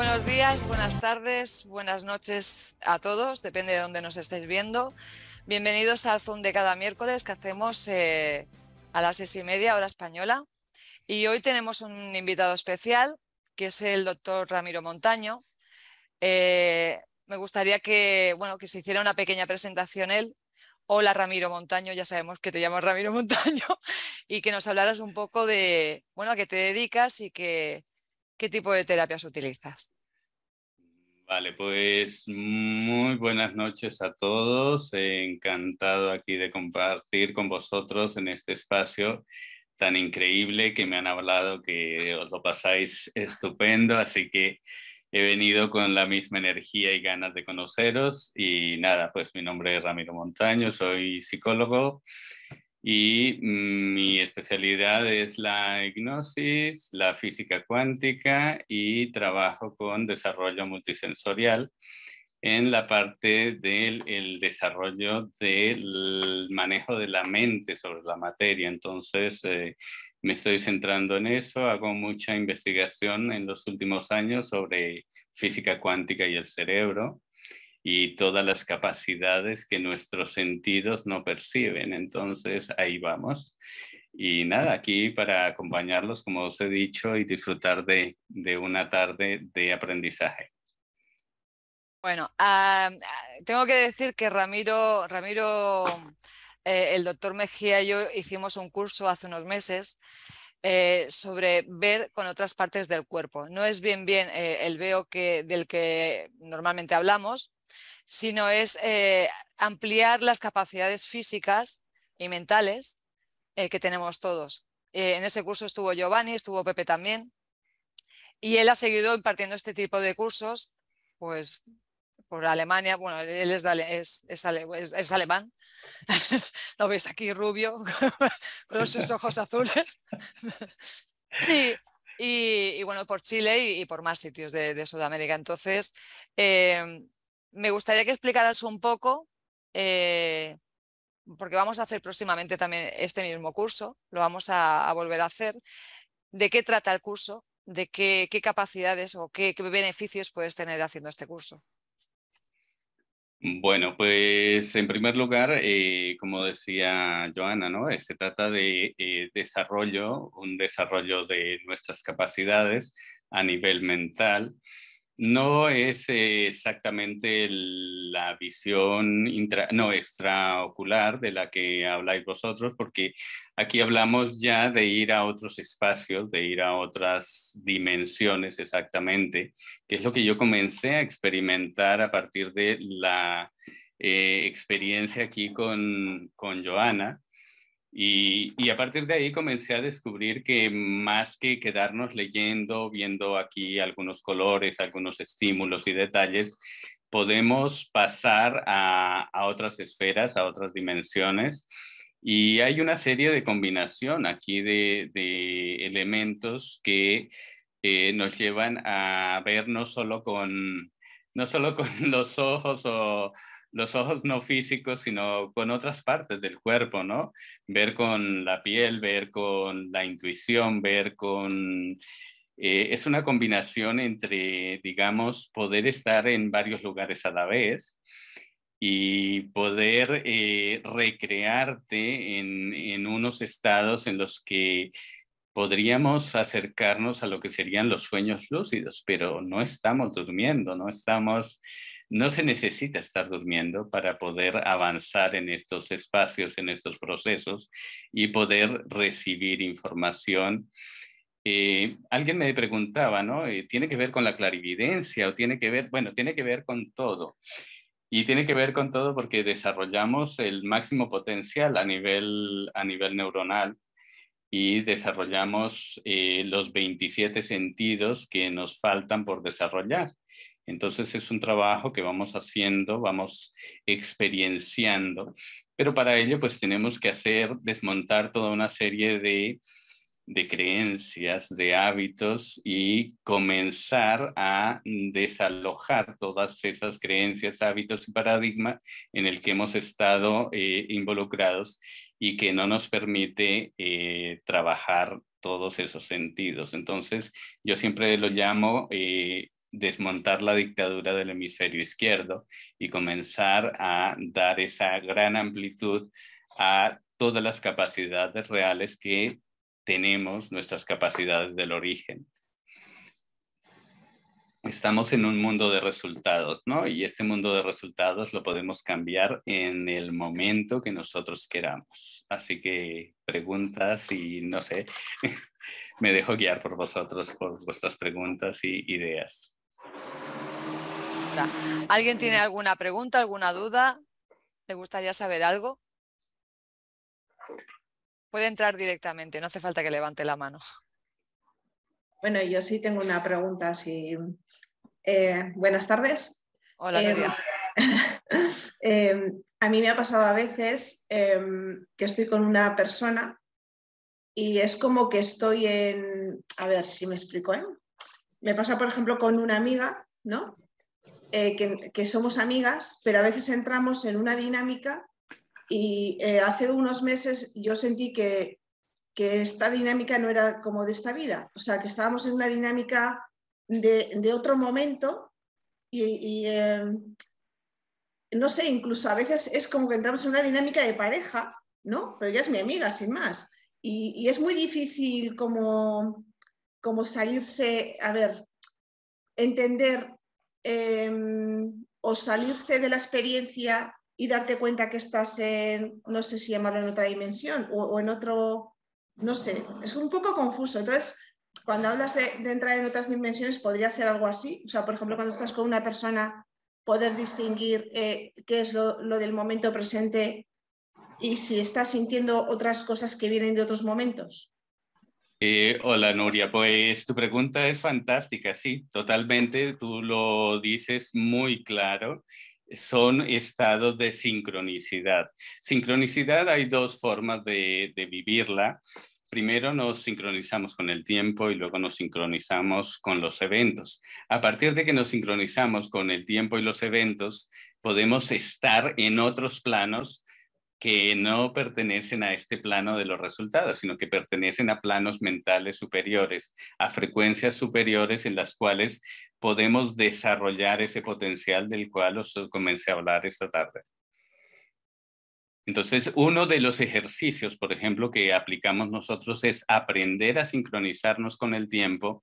Buenos días, buenas tardes, buenas noches a todos, depende de dónde nos estéis viendo. Bienvenidos al Zoom de cada miércoles que hacemos eh, a las seis y media, hora española. Y hoy tenemos un invitado especial, que es el doctor Ramiro Montaño. Eh, me gustaría que, bueno, que se hiciera una pequeña presentación él. Hola Ramiro Montaño, ya sabemos que te llamas Ramiro Montaño, y que nos hablaras un poco de, bueno, a qué te dedicas y que ¿Qué tipo de terapias utilizas? Vale, pues muy buenas noches a todos. Encantado aquí de compartir con vosotros en este espacio tan increíble que me han hablado, que os lo pasáis estupendo. Así que he venido con la misma energía y ganas de conoceros. Y nada, pues mi nombre es Ramiro Montaño, soy psicólogo y mi especialidad es la hipnosis, la física cuántica y trabajo con desarrollo multisensorial en la parte del desarrollo del manejo de la mente sobre la materia. Entonces, eh, me estoy centrando en eso, hago mucha investigación en los últimos años sobre física cuántica y el cerebro y todas las capacidades que nuestros sentidos no perciben. Entonces, ahí vamos. Y nada, aquí para acompañarlos, como os he dicho, y disfrutar de, de una tarde de aprendizaje. Bueno, ah, ah, tengo que decir que Ramiro, Ramiro eh, el doctor Mejía y yo hicimos un curso hace unos meses eh, sobre ver con otras partes del cuerpo. No es bien bien eh, el veo que, del que normalmente hablamos, sino es eh, ampliar las capacidades físicas y mentales eh, que tenemos todos. Eh, en ese curso estuvo Giovanni, estuvo Pepe también, y él ha seguido impartiendo este tipo de cursos, pues por Alemania, bueno, él es, es, es, alemán, lo ves aquí rubio, con sus ojos azules, y, bueno, por Chile y, por más sitios de, Sudamérica. Entonces, me gustaría que explicaras un poco, eh, porque vamos a hacer próximamente también este mismo curso, lo vamos a, volver a hacer, de qué trata el curso, de qué, capacidades o qué, beneficios puedes tener haciendo este curso. Bueno, pues en primer lugar, eh, como decía Joana, ¿no? Eh, se trata de desarrollo, un desarrollo de nuestras capacidades a nivel mental, no es eh, exactamente la visión intra, no, extraocular de la que habláis vosotros, porque aquí hablamos ya de ir a otros espacios, de ir a otras dimensiones exactamente, que es lo que yo comencé a experimentar a partir de la eh, experiencia aquí con, con Joana, y, a partir de ahí comencé a descubrir que más que quedarnos leyendo, viendo aquí algunos colores, algunos estímulos y detalles, podemos pasar a, a otras esferas, a otras dimensiones. Y hay una serie de combinación aquí de, de elementos que eh, nos llevan a ver no solo con, no solo con los ojos o los ojos no físicos, sino con otras partes del cuerpo, ¿no? Ver con la piel, ver con la intuición, ver con... Eh, es una combinación entre, digamos, poder estar en varios lugares a la vez y poder eh, recrearte en, en unos estados en los que podríamos acercarnos a lo que serían los sueños lúcidos, pero no estamos durmiendo, no estamos no se necesita estar durmiendo para poder avanzar en estos espacios, en estos procesos y poder recibir información. Eh, alguien me preguntaba, ¿no? Eh, ¿Tiene que ver con la clarividencia o tiene que ver, bueno, tiene que ver con todo? Y tiene que ver con todo porque desarrollamos el máximo potencial a nivel, a nivel neuronal y desarrollamos eh, los 27 sentidos que nos faltan por desarrollar. Entonces es un trabajo que vamos haciendo, vamos experienciando, pero para ello pues tenemos que hacer, desmontar toda una serie de, creencias, de hábitos y comenzar a desalojar todas esas creencias, hábitos y paradigmas en el que hemos estado eh, involucrados y que no nos permite eh, trabajar todos esos sentidos. Entonces, yo siempre lo llamo eh, desmontar la dictadura del hemisferio izquierdo y comenzar a dar esa gran amplitud a todas las capacidades reales que tenemos, nuestras capacidades del origen. Estamos en un mundo de resultados, ¿no? Y este mundo de resultados lo podemos cambiar en el momento que nosotros queramos. Así que preguntas y no sé, me dejo guiar por vosotros, por vuestras preguntas y ideas. ¿Alguien tiene alguna pregunta, alguna duda? ¿Le gustaría saber algo? Puede entrar directamente, no hace falta que levante la mano. Bueno, yo sí tengo una pregunta. Eh, buenas tardes. Hola, eh, eh, a mí me ha pasado a veces em, que estoy con una persona y es como que estoy en... A ver si me explico. Me pasa, por ejemplo, con una amiga, ¿no? Eh, que, somos amigas, pero a veces entramos en una dinámica y eh, hace unos meses yo sentí que, esta dinámica no era como de esta vida, o sea, que estábamos en una dinámica de, otro momento y, em, no sé, incluso a veces es como que entramos en una dinámica de pareja, ¿no? Pero ella es mi amiga, sin más. Y, es muy difícil como, como salirse, a ver, entender Em, o salirse de la experiencia y darte cuenta que estás en, no sé si llamarlo en otra dimensión o, en otro, no sé, es un poco confuso. Entonces, cuando hablas de, entrar en otras dimensiones, podría ser algo así. O sea, por ejemplo, cuando estás con una persona, poder distinguir eh, qué es lo del momento presente y si estás sintiendo otras cosas que vienen de otros momentos. Eh, hola Nuria, pues tu pregunta es fantástica, sí, totalmente, tú lo dices muy claro, son estados de sincronicidad. Sincronicidad hay dos formas de vivirla. Primero nos sincronizamos con el tiempo y luego nos sincronizamos con los eventos. A partir de que nos sincronizamos con el tiempo y los eventos, podemos estar en otros planos que no pertenecen a este plano de los resultados, sino que pertenecen a planos mentales superiores, a frecuencias superiores en las cuales podemos desarrollar ese potencial del cual os comencé a hablar esta tarde. Entonces, uno de los ejercicios, por ejemplo, que aplicamos nosotros es aprender a sincronizarnos con el tiempo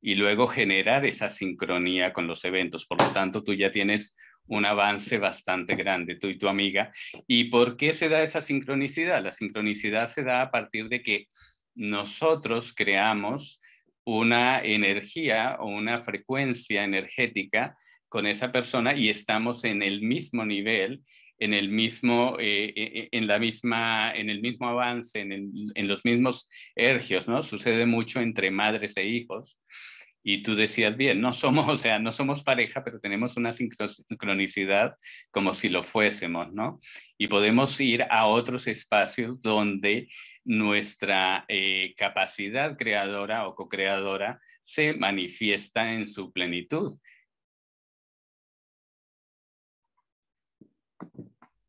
y luego generar esa sincronía con los eventos. Por lo tanto, tú ya tienes un avance bastante grande, tú y tu amiga. ¿Y por qué se da esa sincronicidad? La sincronicidad se da a partir de que nosotros creamos una energía o una frecuencia energética con esa persona y estamos en el mismo nivel, en el mismo, eh, eh, en la misma, en el mismo avance, en, en los mismos ergios, ¿no? Sucede mucho entre madres e hijos y tú decías bien, no somos, o sea, no somos pareja, pero tenemos una sincronicidad como si lo fuésemos, ¿no? Y podemos ir a otros espacios donde nuestra eh, capacidad creadora o co-creadora se manifiesta en su plenitud.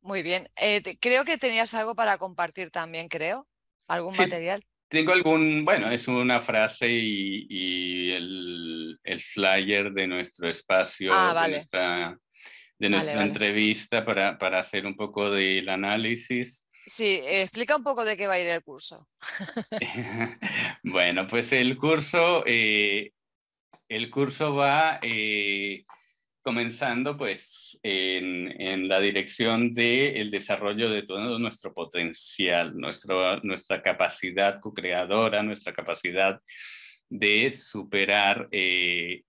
Muy bien. Eh, creo que tenías algo para compartir también, creo. ¿Algún sí. material? Tengo algún, bueno, es una frase y, el, flyer de nuestro ah, espacio, de nuestra, entrevista Para, hacer un poco del análisis. Sí, eh, explica un poco de qué va a ir el curso. bueno, pues el curso, eh, el curso va eh, comenzando pues en, la dirección del el desarrollo de todo nuestro potencial, nuestro, nuestra capacidad co-creadora, nuestra capacidad de superar eh,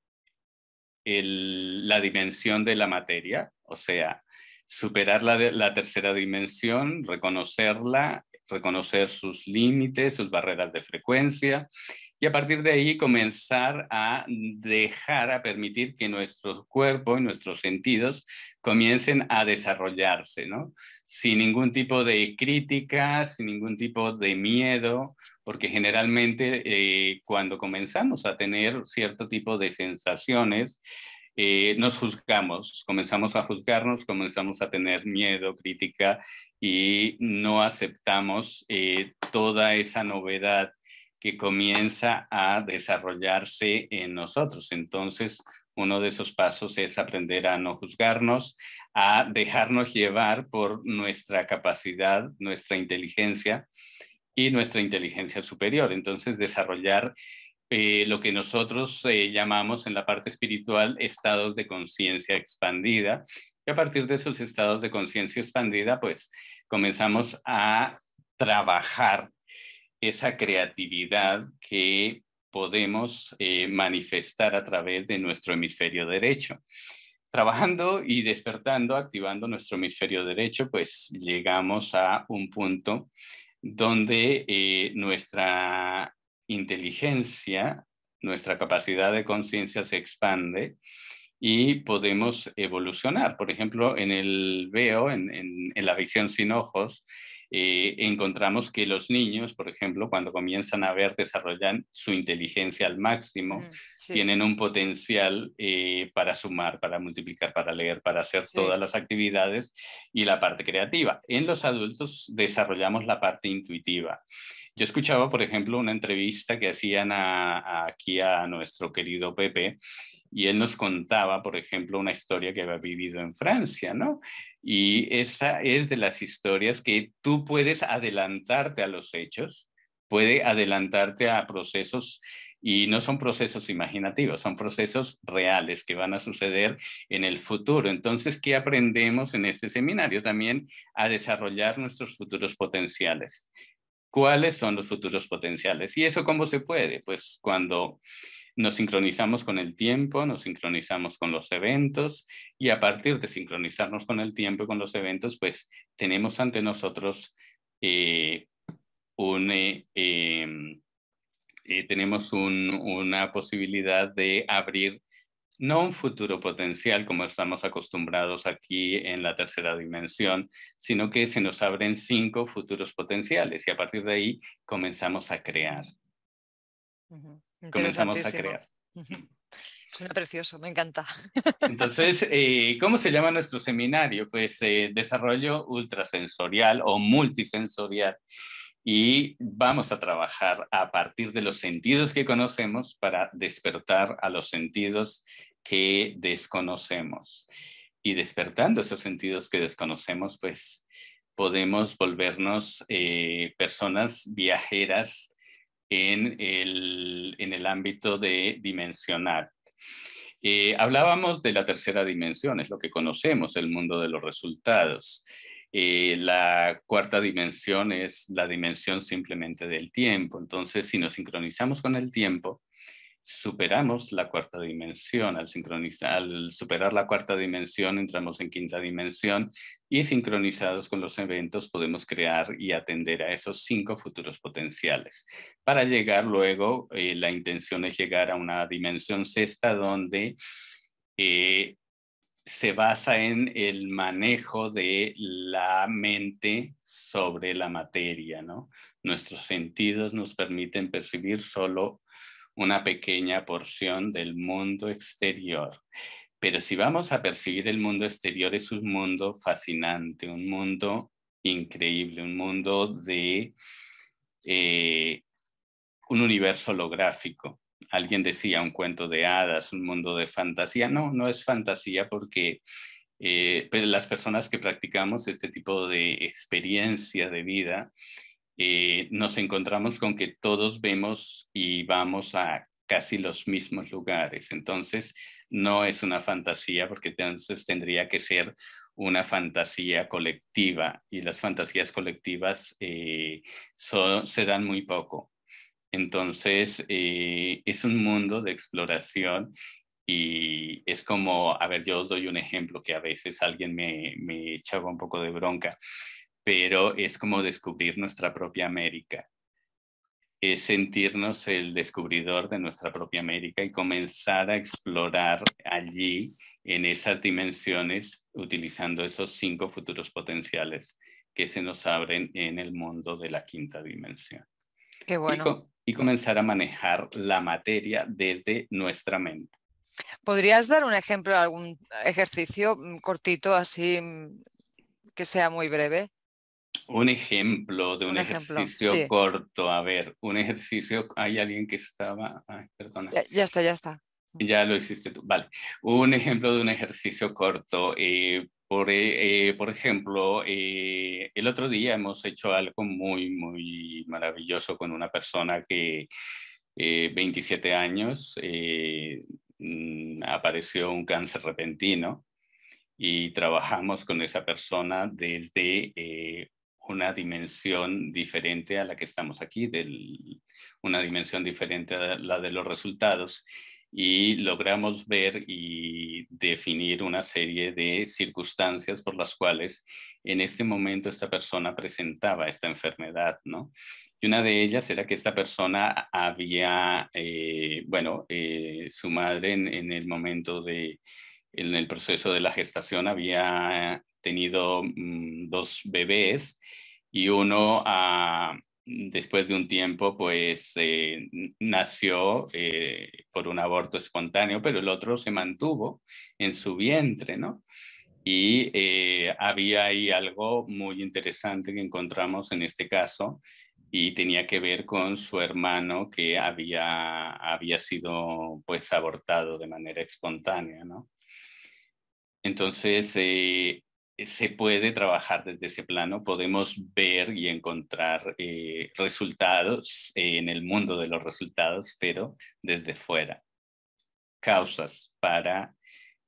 el, la dimensión de la materia, o sea, superar la, la tercera dimensión, reconocerla, reconocer sus límites, sus barreras de frecuencia y a partir de ahí comenzar a dejar, a permitir que nuestro cuerpo y nuestros sentidos comiencen a desarrollarse, ¿no? Sin ningún tipo de crítica, sin ningún tipo de miedo, porque generalmente eh, cuando comenzamos a tener cierto tipo de sensaciones, eh, nos juzgamos, comenzamos a juzgarnos, comenzamos a tener miedo, crítica y no aceptamos eh, toda esa novedad que comienza a desarrollarse en nosotros. Entonces, uno de esos pasos es aprender a no juzgarnos, a dejarnos llevar por nuestra capacidad, nuestra inteligencia y nuestra inteligencia superior. Entonces, desarrollar eh, lo que nosotros eh, llamamos en la parte espiritual estados de conciencia expandida. Y a partir de esos estados de conciencia expandida, pues comenzamos a trabajar esa creatividad que podemos eh, manifestar a través de nuestro hemisferio derecho. Trabajando y despertando, activando nuestro hemisferio derecho, pues llegamos a un punto donde eh, nuestra inteligencia, nuestra capacidad de conciencia se expande y podemos evolucionar. Por ejemplo, en el veo, en la visión sin ojos, eh, encontramos que los niños, por ejemplo, cuando comienzan a ver, desarrollan su inteligencia al máximo, tienen un potencial eh, para sumar, para multiplicar, para leer, para hacer todas las actividades y la parte creativa. En los adultos desarrollamos la parte intuitiva. Yo escuchaba, por ejemplo, una entrevista que hacían aquí a nuestro querido Pepe y él nos contaba, por ejemplo, una historia que había vivido en Francia, ¿no? Y esa es de las historias que tú puedes adelantarte a los hechos, puede adelantarte a procesos y no son procesos imaginativos, son procesos reales que van a suceder en el futuro. Entonces, ¿qué aprendemos en este seminario? También a desarrollar nuestros futuros potenciales. ¿Cuáles son los futuros potenciales? ¿Y eso cómo se puede? Pues cuando nos sincronizamos con el tiempo, nos sincronizamos con los eventos y a partir de sincronizarnos con el tiempo y con los eventos, pues tenemos ante nosotros eh, un, eh, em, eh, tenemos una posibilidad de abrir no un futuro potencial como estamos acostumbrados aquí en la tercera dimensión, sino que se nos abren cinco futuros potenciales y a partir de ahí comenzamos a crear comenzamos a crear. Suena precioso, me encanta. Entonces, eh, ¿cómo se llama nuestro seminario? Pues eh, desarrollo ultrasensorial o multisensorial. Y vamos a trabajar a partir de los sentidos que conocemos para despertar a los sentidos que desconocemos. Y despertando esos sentidos que desconocemos, pues podemos volvernos eh, personas viajeras en el, ámbito de dimensionar. Eh, hablábamos de la tercera dimensión, es lo que conocemos, el mundo de los resultados. Eh, la cuarta dimensión es la dimensión simplemente del tiempo. Entonces, si nos sincronizamos con el tiempo, superamos la cuarta dimensión. Al, al superar la cuarta dimensión, entramos en quinta dimensión y sincronizados con los eventos podemos crear y atender a esos cinco futuros potenciales. Para llegar luego, eh, la intención es llegar a una dimensión sexta donde eh, se basa en el manejo de la mente sobre la materia, ¿no? Nuestros sentidos nos permiten percibir solo una pequeña porción del mundo exterior. Pero si vamos a percibir el mundo exterior, es un mundo fascinante, un mundo increíble, un mundo de eh, un universo holográfico. Alguien decía un cuento de hadas, un mundo de fantasía. No, no es fantasía porque eh, pues, las personas que practicamos este tipo de experiencia de vida, eh, nos encontramos con que todos vemos y vamos a casi los mismos lugares. Entonces, no es una fantasía, porque entonces tendría que ser una fantasía colectiva y las fantasías colectivas eh, se dan muy poco. Entonces, eh, es un mundo de exploración y es como, a ver, yo os doy un ejemplo que a veces alguien me, me echaba un poco de bronca pero es como descubrir nuestra propia América. Es sentirnos el descubridor de nuestra propia América y comenzar a explorar allí, en esas dimensiones, utilizando esos cinco futuros potenciales que se nos abren en el mundo de la quinta dimensión. Qué bueno. Y, y comenzar a manejar la materia desde nuestra mente. ¿Podrías dar un ejemplo, algún ejercicio mm, cortito, así mm, que sea muy breve? Un ejemplo de un, ejercicio corto. A ver, un ejercicio. Hay alguien que estaba. Ay, perdona. Ya, está, ya está. Ya lo hiciste tú. Vale. Un ejemplo de un ejercicio corto. Eh, por, eh, eh, por, ejemplo, el otro día hemos hecho algo muy, muy maravilloso con una persona que 27 años mm, apareció un cáncer repentino y trabajamos con esa persona desde una dimensión diferente a la que estamos aquí, del, una dimensión diferente a la de los resultados, y logramos ver y definir una serie de circunstancias por las cuales en este momento esta persona presentaba esta enfermedad, ¿no? Y una de ellas era que esta persona había, eh, bueno, eh, su madre en, en el momento de, en el proceso de la gestación había tenido mm, dos bebés y uno ah, después de un tiempo pues eh, nació eh, por un aborto espontáneo, pero el otro se mantuvo en su vientre, ¿no? Y eh, había ahí algo muy interesante que encontramos en este caso y tenía que ver con su hermano que había, había sido pues abortado de manera espontánea, ¿no? Entonces, eh, eh, se puede trabajar desde ese plano, podemos ver y encontrar eh, resultados en el mundo de los resultados, pero desde fuera. Causas para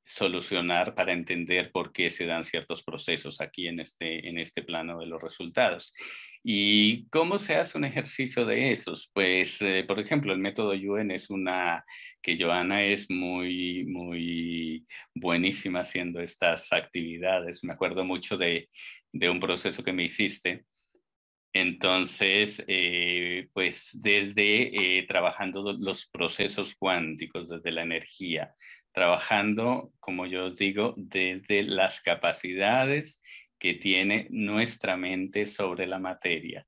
solucionar para entender por qué se dan ciertos procesos aquí en este, en este plano de los resultados. ¿Y cómo se hace un ejercicio de esos? Pues, eh, por ejemplo, el método UN es una que Joana es muy, muy buenísima haciendo estas actividades. Me acuerdo mucho de, un proceso que me hiciste. Entonces, eh, pues desde eh, trabajando los procesos cuánticos, desde la energía, trabajando, como yo os digo, desde las capacidades que tiene nuestra mente sobre la materia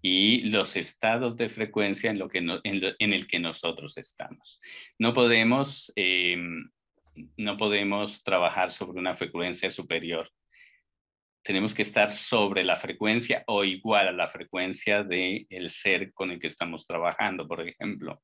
y los estados de frecuencia en, lo que en, el que nosotros estamos. No podemos, em, no podemos trabajar sobre una frecuencia superior. Tenemos que estar sobre la frecuencia o igual a la frecuencia del el ser con el que estamos trabajando, por ejemplo.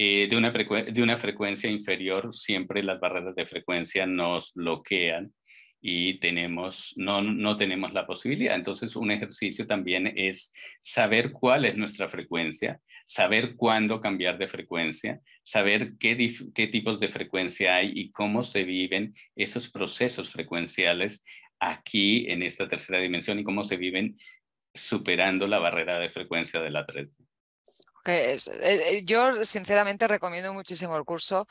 Eh, de, una de una frecuencia inferior, siempre las barreras de frecuencia nos bloquean y tenemos, no, no tenemos la posibilidad. Entonces, un ejercicio también es saber cuál es nuestra frecuencia, saber cuándo cambiar de frecuencia, saber qué, qué tipos de frecuencia hay y cómo se viven esos procesos frecuenciales aquí en esta tercera dimensión y cómo se viven superando la barrera de frecuencia de la 3 eh, eh, yo sinceramente recomiendo muchísimo el curso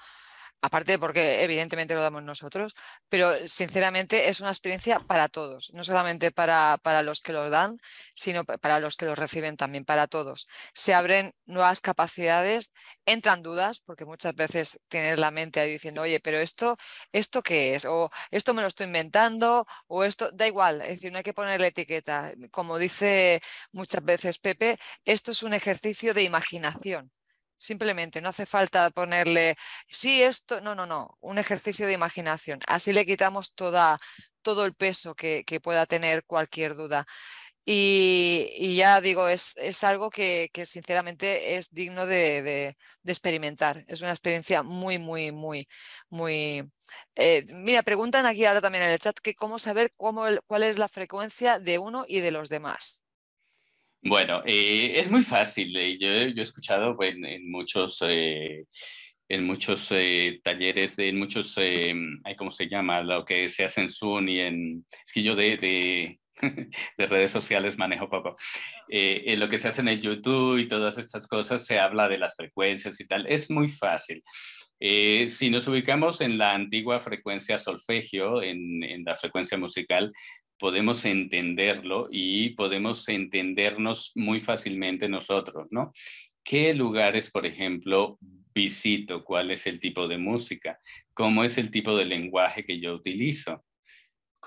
aparte porque evidentemente lo damos nosotros, pero sinceramente es una experiencia para todos, no solamente para, los que lo dan, sino para los que lo reciben también, para todos. Se abren nuevas capacidades, entran dudas, porque muchas veces tienes la mente ahí diciendo, oye, pero esto, ¿esto qué es? O esto me lo estoy inventando, o esto, da igual, es decir, no hay que ponerle etiqueta. Como dice muchas veces Pepe, esto es un ejercicio de imaginación. Simplemente, no hace falta ponerle, sí, esto, no, no, no, un ejercicio de imaginación. Así le quitamos toda, todo el peso que, pueda tener cualquier duda. Y, ya digo, es, algo que, sinceramente es digno de, experimentar. Es una experiencia muy, muy, muy, muy... Eh, mira, preguntan aquí ahora también en el chat que cómo saber cuál es la frecuencia de uno y de los demás. Bueno, eh, es muy fácil. Eh, yo, he escuchado en muchos, eh, en muchos talleres, en muchos, ¿cómo se llama? Lo que se hace en Zoom y en... Es que yo de, redes sociales manejo poco. en lo que se hace en YouTube y todas estas cosas, se habla de las frecuencias y tal. Es muy fácil. si nos ubicamos en la antigua frecuencia solfegio, en, en, la frecuencia musical, podemos entenderlo y podemos entendernos muy fácilmente nosotros, ¿no? ¿Qué lugares, por ejemplo, visito? ¿Cuál es el tipo de música? ¿Cómo es el tipo de lenguaje que yo utilizo?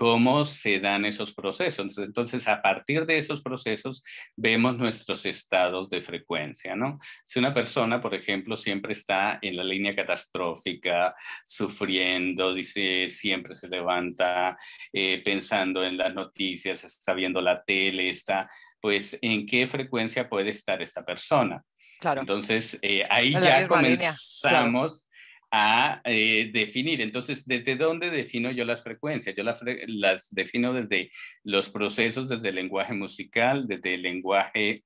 cómo se dan esos procesos. Entonces, a partir de esos procesos, vemos nuestros estados de frecuencia, ¿no? Si una persona, por ejemplo, siempre está en la línea catastrófica, sufriendo, dice, siempre se levanta eh, pensando en las noticias, está viendo la tele, está, pues, ¿en qué frecuencia puede estar esta persona? Claro. Entonces, eh, ahí ya comenzamos a eh, definir. Entonces, ¿desde dónde defino yo las frecuencias? Yo las, defino desde los procesos, desde el lenguaje musical, desde el lenguaje,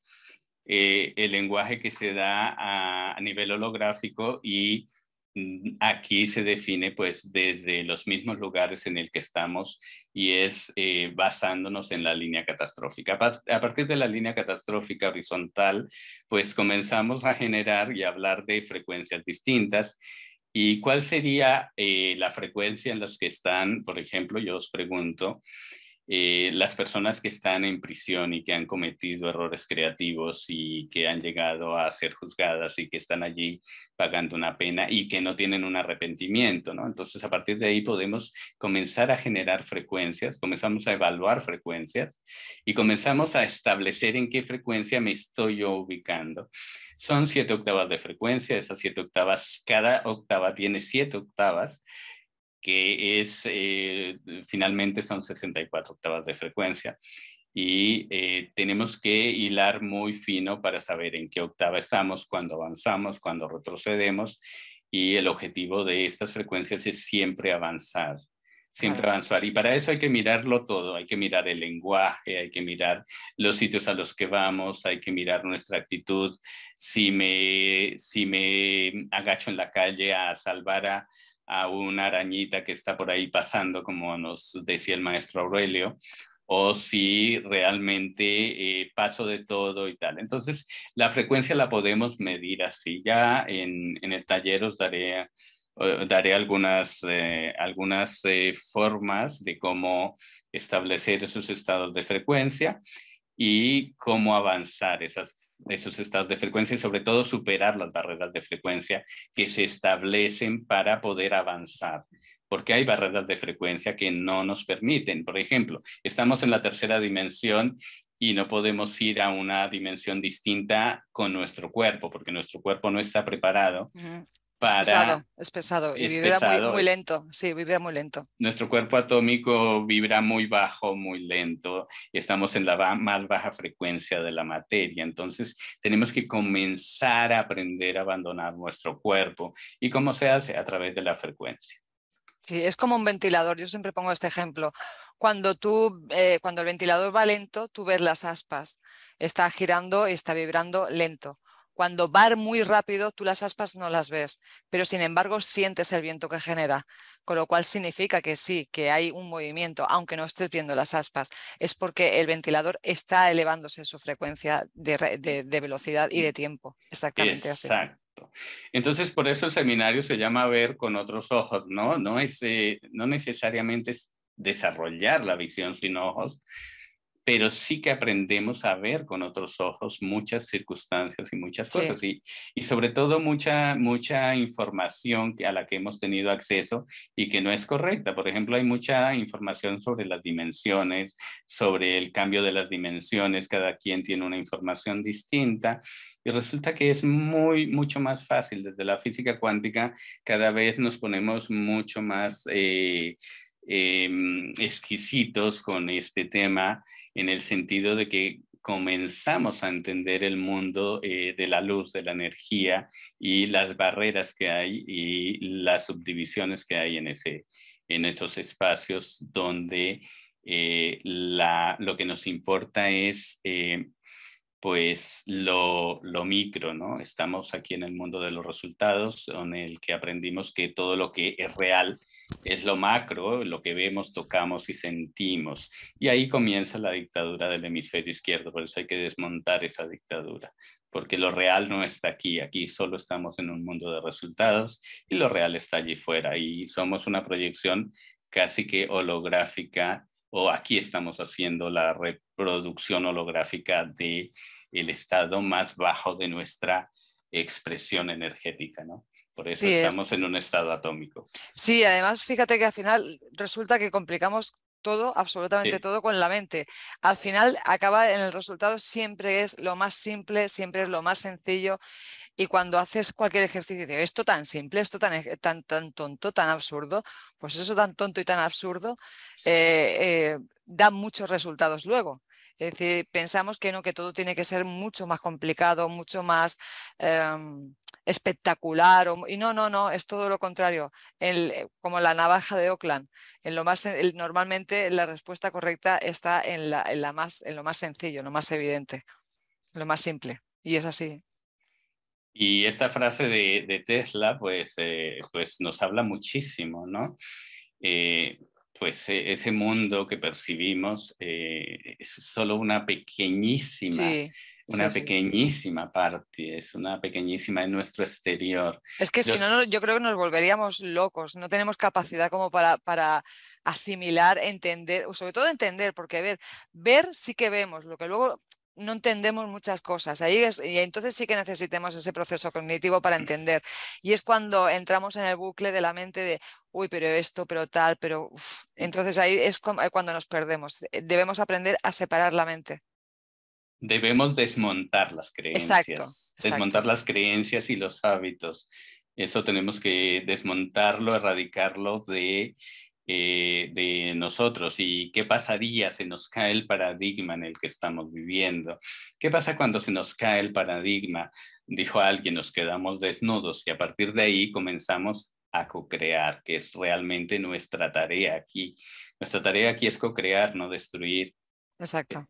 eh, el lenguaje que se da a, nivel holográfico y mm, aquí se define pues desde los mismos lugares en el que estamos y es eh, basándonos en la línea catastrófica. A partir de la línea catastrófica horizontal, pues comenzamos a generar y hablar de frecuencias distintas ¿Y cuál sería eh, la frecuencia en los que están, por ejemplo, yo os pregunto, eh, las personas que están en prisión y que han cometido errores creativos y que han llegado a ser juzgadas y que están allí pagando una pena y que no tienen un arrepentimiento, ¿no? Entonces, a partir de ahí podemos comenzar a generar frecuencias, comenzamos a evaluar frecuencias y comenzamos a establecer en qué frecuencia me estoy yo ubicando. Son siete octavas de frecuencia, esas siete octavas, cada octava tiene siete octavas, que es, eh, finalmente son 64 octavas de frecuencia. Y eh, tenemos que hilar muy fino para saber en qué octava estamos, cuando avanzamos, cuando retrocedemos. Y el objetivo de estas frecuencias es siempre avanzar siempre Y para eso hay que mirarlo todo, hay que mirar el lenguaje, hay que mirar los sitios a los que vamos, hay que mirar nuestra actitud. Si me, si me agacho en la calle a salvar a, una arañita que está por ahí pasando, como nos decía el maestro Aurelio, o si realmente eh, paso de todo y tal. Entonces, la frecuencia la podemos medir así. Ya en, en el taller os daré eh, daré algunas, eh, algunas eh, formas de cómo establecer esos estados de frecuencia y cómo avanzar esas, esos estados de frecuencia y sobre todo superar las barreras de frecuencia que se establecen para poder avanzar. Porque hay barreras de frecuencia que no nos permiten. Por ejemplo, estamos en la tercera dimensión y no podemos ir a una dimensión distinta con nuestro cuerpo, porque nuestro cuerpo no está preparado es pesado, es pesado. Y vibra Muy, lento, sí, vibra muy lento. Nuestro cuerpo atómico vibra muy bajo, muy lento. Estamos en la más baja frecuencia de la materia. Entonces, tenemos que comenzar a aprender a abandonar nuestro cuerpo. ¿Y cómo se hace? A través de la frecuencia. Sí, es como un ventilador. Yo siempre pongo este ejemplo. Cuando, tú, eh, cuando el ventilador va lento, tú ves las aspas. Está girando y está vibrando lento cuando va muy rápido, tú las aspas no las ves, pero sin embargo sientes el viento que genera, con lo cual significa que sí, que hay un movimiento, aunque no estés viendo las aspas. Es porque el ventilador está elevándose su frecuencia de, velocidad y de tiempo. Exactamente Exacto. Entonces, por eso el seminario se llama Ver con otros ojos, ¿no? No, es, eh, no necesariamente es desarrollar la visión sin ojos, pero sí que aprendemos a ver con otros ojos muchas circunstancias y muchas cosas y, y, sobre todo mucha, mucha información a la que hemos tenido acceso y que no es correcta. Por ejemplo, hay mucha información sobre las dimensiones, sobre el cambio de las dimensiones, cada quien tiene una información distinta y resulta que es muy, mucho más fácil desde la física cuántica, cada vez nos ponemos mucho más... Eh, em, exquisitos con este tema en el sentido de que comenzamos a entender el mundo eh, de la luz, de la energía y las barreras que hay y las subdivisiones que hay en, ese, en esos espacios donde eh, lo que nos importa es eh, pues lo, micro, ¿no? Estamos aquí en el mundo de los resultados, en el que aprendimos que todo lo que es real es lo macro, lo que vemos, tocamos y sentimos. Y ahí comienza la dictadura del hemisferio izquierdo, por eso hay que desmontar esa dictadura, porque lo real no está aquí, aquí solo estamos en un mundo de resultados y lo real está allí fuera y somos una proyección casi que holográfica o aquí estamos haciendo la reproducción holográfica de el estado más bajo de nuestra expresión energética, ¿no? Por eso estamos en un estado atómico. Sí, además fíjate que al final resulta que complicamos todo, absolutamente todo con la mente. Al final acaba en el resultado siempre es lo más simple, siempre es lo más sencillo. Y cuando haces cualquier ejercicio, esto tan simple, esto tan, tan, tan tonto, tan absurdo, pues eso tan tonto y tan absurdo eh, eh, da muchos resultados luego. Es decir, pensamos que no, que todo tiene que ser mucho más complicado, mucho más em, espectacular. y no, no, no, es todo lo contrario. Eh, como la navaja de Oakland. En lo más, eh, normalmente la respuesta correcta está en, la, más, en lo más sencillo, lo más evidente, lo más simple. Y es así. Y esta frase de, Tesla, pues, eh, pues nos habla muchísimo, ¿no? pues e-, ese mundo que percibimos eh, es solo una pequeñísima, una pequeñísima parte, es una pequeñísima en nuestro exterior. Es que si no, yo creo que nos volveríamos locos, no tenemos capacidad como para, para asimilar, entender, sobre todo entender, porque ver, ver sí que vemos, lo que luego no entendemos muchas cosas. Ahí y entonces sí que necesitamos ese proceso cognitivo para entender. Y es cuando entramos en el bucle de la mente de, uy, pero esto, pero tal, pero... Entonces ahí es eh, cuando nos perdemos. Eh, debemos aprender a separar la mente. Debemos desmontar las creencias. exacto. Desmontar las creencias y los hábitos. Eso tenemos que desmontarlo, erradicarlo de eh, de nosotros y qué pasaría se nos cae el paradigma en el que estamos viviendo. ¿Qué pasa cuando se nos cae el paradigma? Dijo alguien, nos quedamos desnudos y a partir de ahí comenzamos a co-crear, que es realmente nuestra tarea aquí. Nuestra tarea aquí es co-crear, no destruir. Exacto.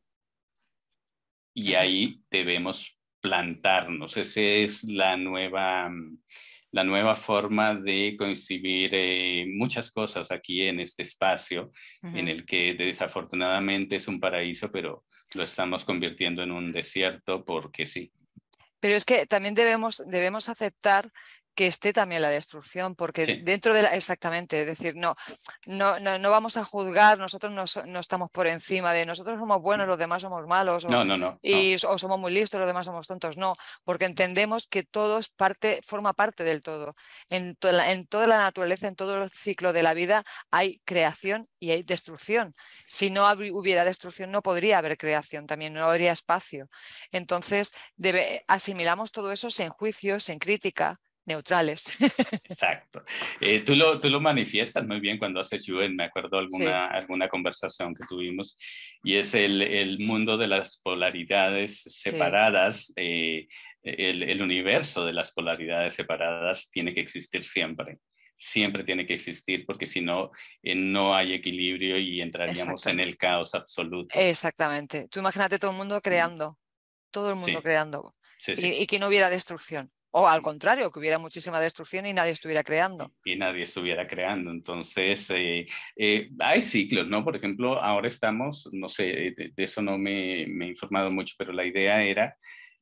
Y ahí debemos plantarnos. Esa es la nueva mm, la nueva forma de concebir eh, muchas cosas aquí en este espacio, en el que desafortunadamente es un paraíso, pero lo estamos convirtiendo en un desierto porque sí. Pero es que también debemos, debemos aceptar que esté también la destrucción, porque dentro de la, exactamente, es decir, no, no, no, vamos a juzgar, nosotros no, estamos por encima de nosotros somos buenos, mm. los demás somos malos, o, no, no, no, y, somos muy listos, los demás somos tontos, no, porque mm. entendemos que todo es parte, forma parte del todo. En, en toda la naturaleza, en todo el ciclo de la vida hay creación y hay destrucción. Si no hubiera destrucción, no podría haber creación, también no habría espacio. Entonces, asimilamos todo eso sin juicios, sin crítica, neutrales. Exacto. Eh, tú, lo, tú lo manifiestas muy bien cuando haces UN me acuerdo alguna, alguna conversación que tuvimos, y es el, mundo de las polaridades separadas, eh, el, universo de las polaridades separadas tiene que existir siempre siempre tiene que existir porque si no, eh, no hay equilibrio y entraríamos en el caos absoluto. Exactamente. Tú imagínate todo el mundo mm. creando, todo el mundo creando Y, y, que no hubiera destrucción o al contrario, que hubiera muchísima destrucción y nadie estuviera creando. Y nadie estuviera creando. Entonces, eh, eh, hay ciclos, ¿no? Por ejemplo, ahora estamos, no sé, de, eso no me, me, he informado mucho, pero la idea era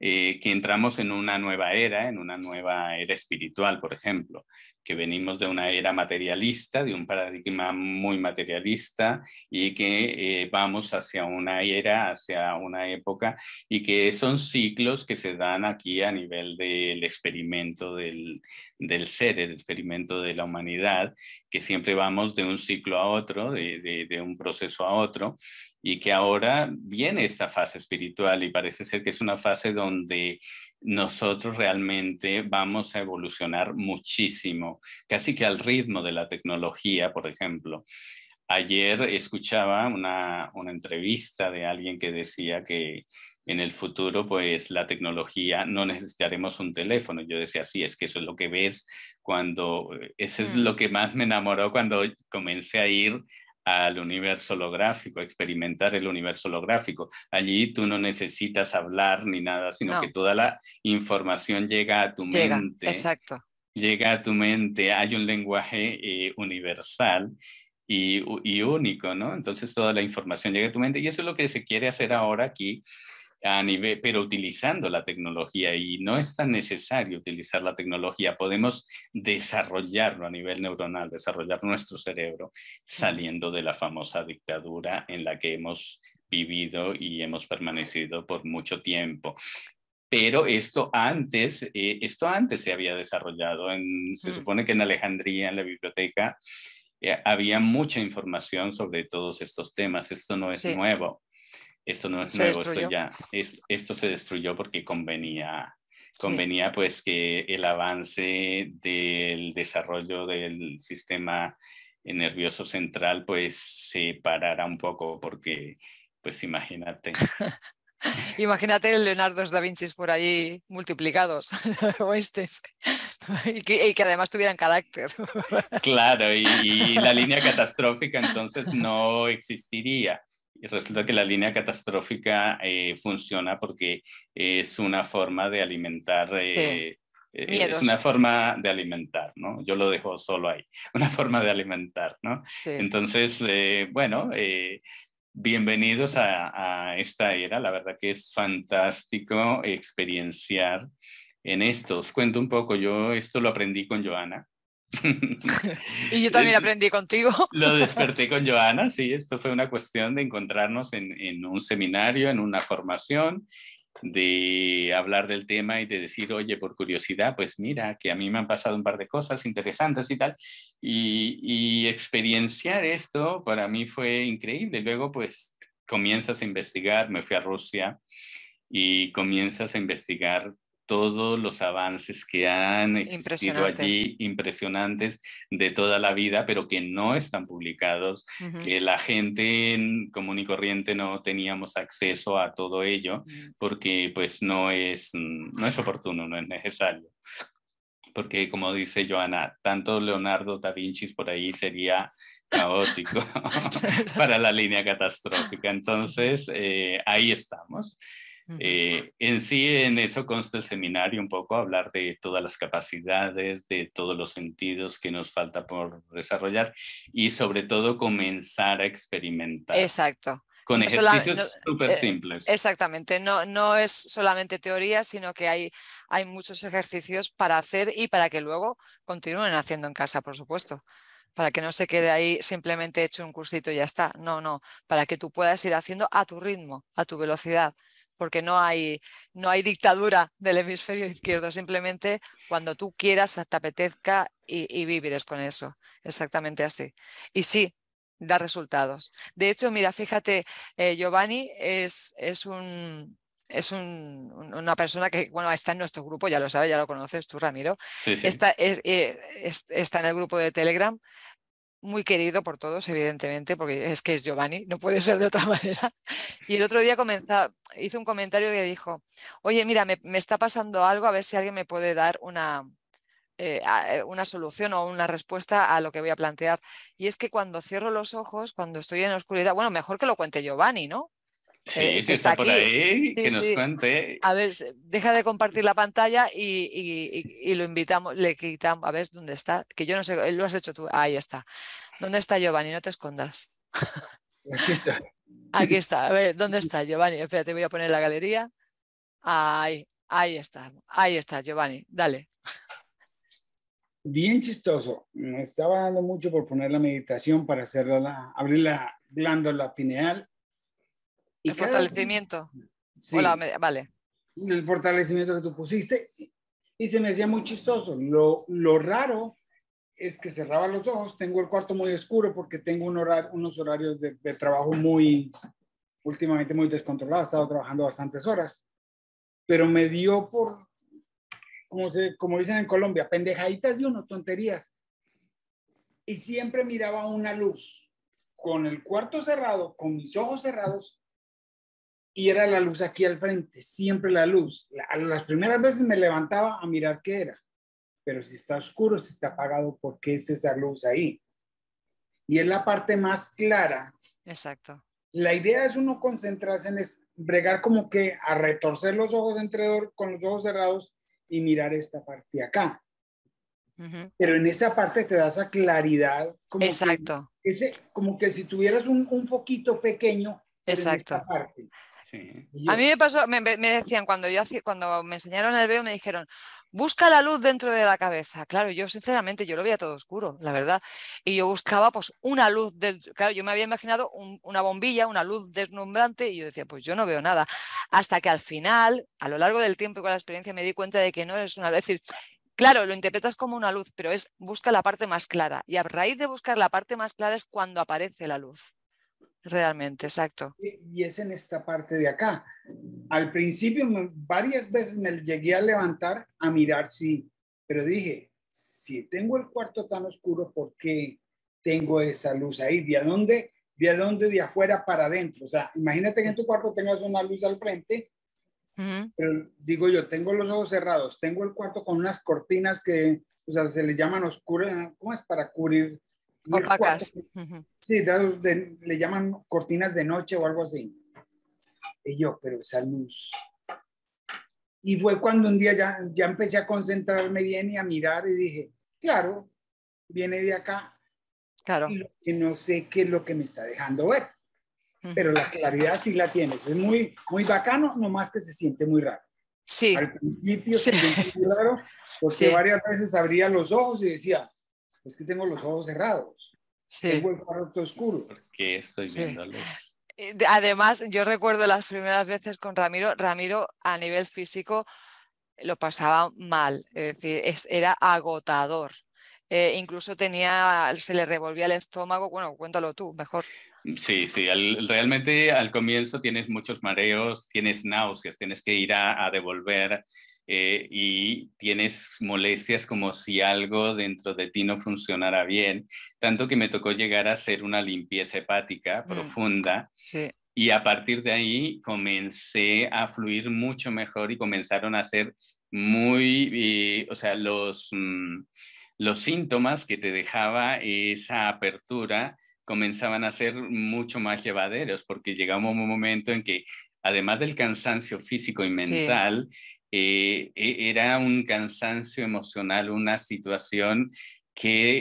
eh, que entramos en una nueva era, en una nueva era espiritual, por ejemplo, que venimos de una era materialista, de un paradigma muy materialista y que eh, vamos hacia una era, hacia una época y que son ciclos que se dan aquí a nivel del experimento del, ser, el experimento de la humanidad, que siempre vamos de un ciclo a otro, de un proceso a otro y que ahora viene esta fase espiritual y parece ser que es una fase donde nosotros realmente vamos a evolucionar muchísimo, casi que al ritmo de la tecnología, por ejemplo. Ayer escuchaba una, entrevista de alguien que decía que en el futuro, pues la tecnología, no necesitaremos un teléfono. Yo decía, sí, es que eso es lo que ves cuando, eh, eso es mm. lo que más me enamoró cuando comencé a ir al universo holográfico, experimentar el universo holográfico. Allí tú no necesitas hablar ni nada, sino que toda la información llega a tu llega, mente. Exacto. Llega a tu mente, hay un lenguaje eh, universal y, y único, ¿no? Entonces toda la información llega a tu mente y eso es lo que se quiere hacer ahora aquí pero utilizando la tecnología y no es tan necesario utilizar la tecnología, podemos desarrollarlo a nivel neuronal, desarrollar nuestro cerebro saliendo de la famosa dictadura en la que hemos vivido y hemos permanecido por mucho tiempo. Pero esto antes, eh, esto antes se había desarrollado, en, se mm. supone que en Alejandría, en la biblioteca, eh, había mucha información sobre todos estos temas, esto no es nuevo esto no es nuevo, esto ya, esto se destruyó porque convenía, convenía pues que el avance del desarrollo del sistema nervioso central pues se parara un poco porque pues imagínate. imagínate el Leonardo da Vinci por ahí multiplicados o este, Y que, además tuvieran carácter. Claro, y la línea catastrófica entonces no existiría. Y resulta que la línea catastrófica eh, funciona porque es una forma de alimentar. Eh, eh, es una forma de alimentar, ¿no? Yo lo dejo solo ahí, una forma de alimentar, ¿no? Entonces, bueno, bienvenidos a, a, esta era, la verdad que es fantástico experienciar en esto. Os cuento un poco, yo esto lo aprendí con Joana, y yo también aprendí contigo. Lo desperté con Joana, sí, esto fue una cuestión de encontrarnos en, un seminario, en una formación, de hablar del tema y de decir, oye, por curiosidad, pues mira, que a mí me han pasado un par de cosas interesantes y tal, y, y experienciar esto para mí fue increíble. Luego, pues comienzas a investigar, me fui a Rusia y comienzas a investigar todos los avances que han existido allí, impresionantes de toda la vida, pero que no están publicados, que la gente en común y corriente no teníamos acceso a todo ello, mm. porque pues no es, no es oportuno, no es necesario. Porque como dice Joana, tanto Leonardo da Vinci por ahí sería caótico para la línea catastrófica. Entonces, eh, ahí estamos. Eh, en sí, en eso consta el seminario un poco, hablar de todas las capacidades, de todos los sentidos que nos falta por desarrollar y sobre todo comenzar a experimentar. Exacto. Con ejercicios eh, súper simples. Exactamente, no, no es solamente teoría, sino que hay, hay muchos ejercicios para hacer y para que luego continúen haciendo en casa, por supuesto para que no se quede ahí simplemente hecho un cursito y ya está. No, no, para que tú puedas ir haciendo a tu ritmo, a tu velocidad porque no hay, no hay dictadura del hemisferio izquierdo, simplemente cuando tú quieras, te apetezca y, vivirás con eso, exactamente así. Y sí, da resultados. De hecho, mira, fíjate, eh, Giovanni es, es un, es una persona que, bueno, está en nuestro grupo, ya lo sabes, ya lo conoces tú, Ramiro. Eh, está en el grupo de Telegram muy querido por todos, evidentemente, porque es que es Giovanni, no puede ser de otra manera. Y el otro día comenzó, hizo un comentario que dijo, oye, mira, me, me, está pasando algo, a ver si alguien me puede dar una, eh, eh, una solución o una respuesta a lo que voy a plantear. Y es que cuando cierro los ojos, cuando estoy en la oscuridad, bueno, mejor que lo cuente Giovanni, ¿no? Eh, sí, está, por ahí, que nos cuente. A ver, deja de compartir la pantalla y, lo invitamos, le quitamos, a ver, ¿dónde está? Que yo no sé, lo has hecho tú, ahí está. ¿Dónde está Giovanni? No te escondas. Aquí está. Aquí está, a ver, ¿dónde está Giovanni? Espérate, voy a poner la galería. Ahí, ahí está, ahí está Giovanni, dale. Bien chistoso, me estaba dando mucho por poner la meditación para hacer abrir la glándula pineal y el fortalecimiento. Sí. Hola, vale. El fortalecimiento que tú pusiste. Y se me hacía muy chistoso. Lo, lo raro es que cerraba los ojos, tengo el cuarto muy oscuro porque tengo un unos horarios de, trabajo muy, últimamente muy descontrolado, he estado trabajando bastantes horas, pero me dio por, como, se, como dicen en Colombia, pendejaditas de uno, tonterías. Y siempre miraba una luz, con el cuarto cerrado, con mis ojos cerrados, y era la luz aquí al frente, siempre la luz. A las primeras veces me levantaba a mirar qué era, pero si está oscuro, si está apagado, ¿por qué es esa luz ahí? Y es la parte más clara. Exacto. La idea es uno concentrarse en es bregar como que a retorcer los ojos entre con los ojos cerrados y mirar esta parte acá. Pero en esa parte te da esa claridad. Exacto. Que, como que si tuvieras un, un foquito pequeño. Exacto. esta parte. A mí me pasó, me, decían cuando yo cuando me enseñaron el veo, me dijeron, busca la luz dentro de la cabeza. Claro, yo sinceramente yo lo veía todo oscuro, la verdad. Y yo buscaba pues una luz, claro, yo me había imaginado una bombilla, una luz deslumbrante y yo decía, pues yo no veo nada. Hasta que al final, a lo largo del tiempo y con la experiencia me di cuenta de que no es una luz, es decir, Claro, lo interpretas como una luz, pero es busca la parte más clara. Y a raíz de buscar la parte más clara es cuando aparece la luz realmente, exacto. Y es en esta parte de acá. Al principio varias veces me llegué a levantar a mirar si, pero dije, si tengo el cuarto tan oscuro, ¿por qué tengo esa luz ahí? ¿De dónde? ¿De dónde? De afuera para adentro. O sea, imagínate que en tu cuarto tengas una luz al frente. Pero digo yo, tengo los ojos cerrados, tengo el cuarto con unas cortinas que, o sea, se le llaman oscuras, ¿cómo es? Para cubrir Opacas. Sí, le llaman cortinas de noche o algo así. Y yo, pero esa luz. Y fue cuando un día ya, ya empecé a concentrarme bien y a mirar y dije, claro, viene de acá. Claro. Y que no sé qué es lo que me está dejando ver. Pero la claridad sí la tienes. Es muy, muy bacano, nomás que se siente muy raro. Sí. Al principio se porque varias veces abría los ojos y decía, es que tengo los ojos cerrados. Sí. Tengo el cuarto oscuro. qué estoy viéndolos. Eh, además, yo recuerdo las primeras veces con Ramiro, Ramiro a nivel físico lo pasaba mal, es decir, era agotador. Eh, incluso tenía, se le revolvía el estómago. Bueno, cuéntalo tú, mejor. Sí, sí, realmente al comienzo tienes muchos mareos, tienes náuseas, tienes que ir a devolver eh, y tienes molestias como si algo dentro de ti no funcionara bien, tanto que me tocó llegar a hacer una limpieza hepática mm. profunda. Y a partir de ahí comencé a fluir mucho mejor y comenzaron a ser muy, eh, o sea, mm, los, síntomas que te dejaba esa apertura comenzaban a ser mucho más llevaderos, porque llegamos a un momento en que, además del cansancio físico y mental, eh, e, era un cansancio emocional, una situación que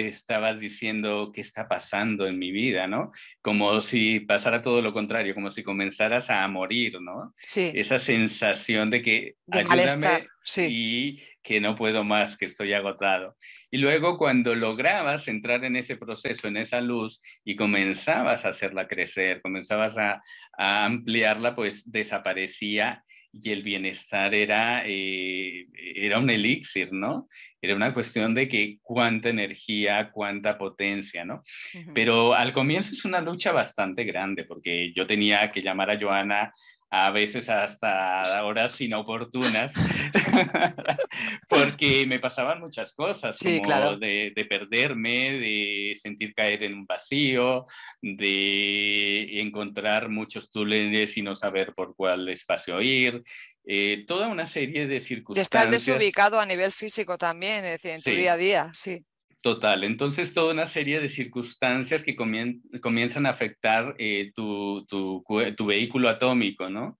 eh, estabas diciendo qué está pasando en mi vida, ¿no? Como si pasara todo lo contrario, como si comenzaras a morir, ¿no? Esa sensación de que ayúdame sí. y que no puedo más, que estoy agotado. Y luego cuando lograbas entrar en ese proceso, en esa luz y comenzabas a hacerla crecer, comenzabas a ampliarla, pues desaparecía y el bienestar era, eh, era un elixir, ¿no? Era una cuestión de que cuánta energía, cuánta potencia, ¿no? Pero al comienzo es una lucha bastante grande, porque yo tenía que llamar a Joana a veces hasta horas inoportunas, porque me pasaban muchas cosas, como claro. de, de, perderme, de sentir caer en un vacío, de encontrar muchos túneles y no saber por cuál espacio ir. Eh, toda una serie de circunstancias. De estar desubicado a nivel físico también, es decir, en tu día a día, sí. Total, entonces toda una serie de circunstancias que comienzan a afectar eh, tu, vehículo atómico, ¿no?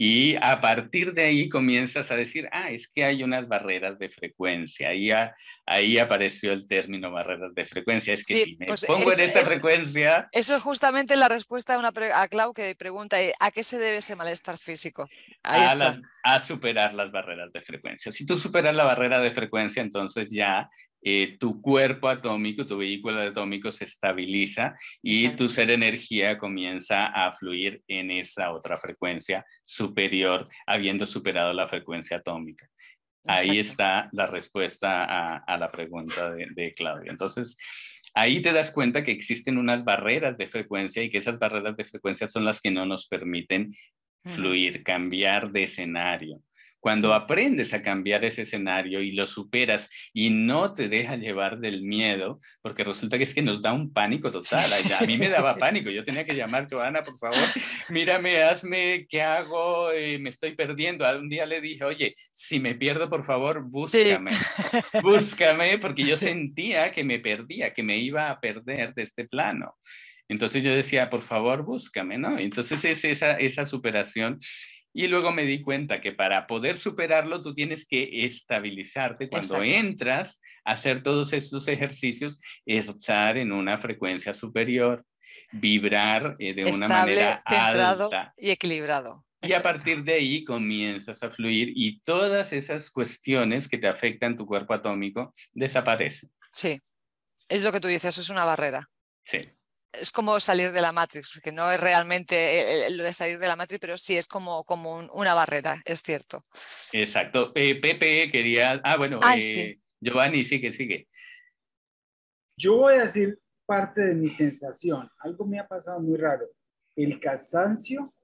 Y a partir de ahí comienzas a decir, ah, es que hay unas barreras de frecuencia. Ahí, ahí apareció el término barreras de frecuencia. Es que si me pues, pongo en esta frecuencia... Eso es justamente la respuesta a, una Clau que pregunta, eh, ¿a qué se debe ese malestar físico? a superar las barreras de frecuencia. Si tú superas la barrera de frecuencia, entonces ya eh, tu cuerpo atómico, tu vehículo atómico se estabiliza y tu ser energía comienza a fluir en esa otra frecuencia superior, habiendo superado la frecuencia atómica. Ahí está la respuesta a, la pregunta de Claudia. Entonces, ahí te das cuenta que existen unas barreras de frecuencia y que esas barreras de frecuencia son las que no nos permiten fluir, cambiar de escenario. Cuando aprendes a cambiar ese escenario y lo superas y no te deja llevar del miedo, porque resulta que es que nos da un pánico total. A mí me daba pánico. Yo tenía que llamar, Joana, por favor, mírame, hazme, ¿qué hago? Eh, me estoy perdiendo. Un día le dije, oye, si me pierdo, por favor, búscame. Búscame, porque yo sentía que me perdía, que me iba a perder de este plano. Entonces yo decía, por favor, búscame, ¿no? Entonces es esa, esa superación y luego me di cuenta que para poder superarlo, tú tienes que estabilizarte cuando entras, a hacer todos estos ejercicios, estar en una frecuencia superior, vibrar eh, de una manera alta y equilibrado. Y a partir de ahí comienzas a fluir y todas esas cuestiones que te afectan tu cuerpo atómico desaparecen. Sí, es lo que tú dices, es una barrera. Sí es como salir de la Matrix, porque no es realmente eh, eh, lo de salir de la Matrix, pero sí es como, como una barrera, es cierto. Exacto. Eh, Pepe quería. Ah, bueno, Ay, sí. Giovanni, sigue, sigue. Yo voy a decir parte de mi sensación. Algo me ha pasado muy raro. El cansancio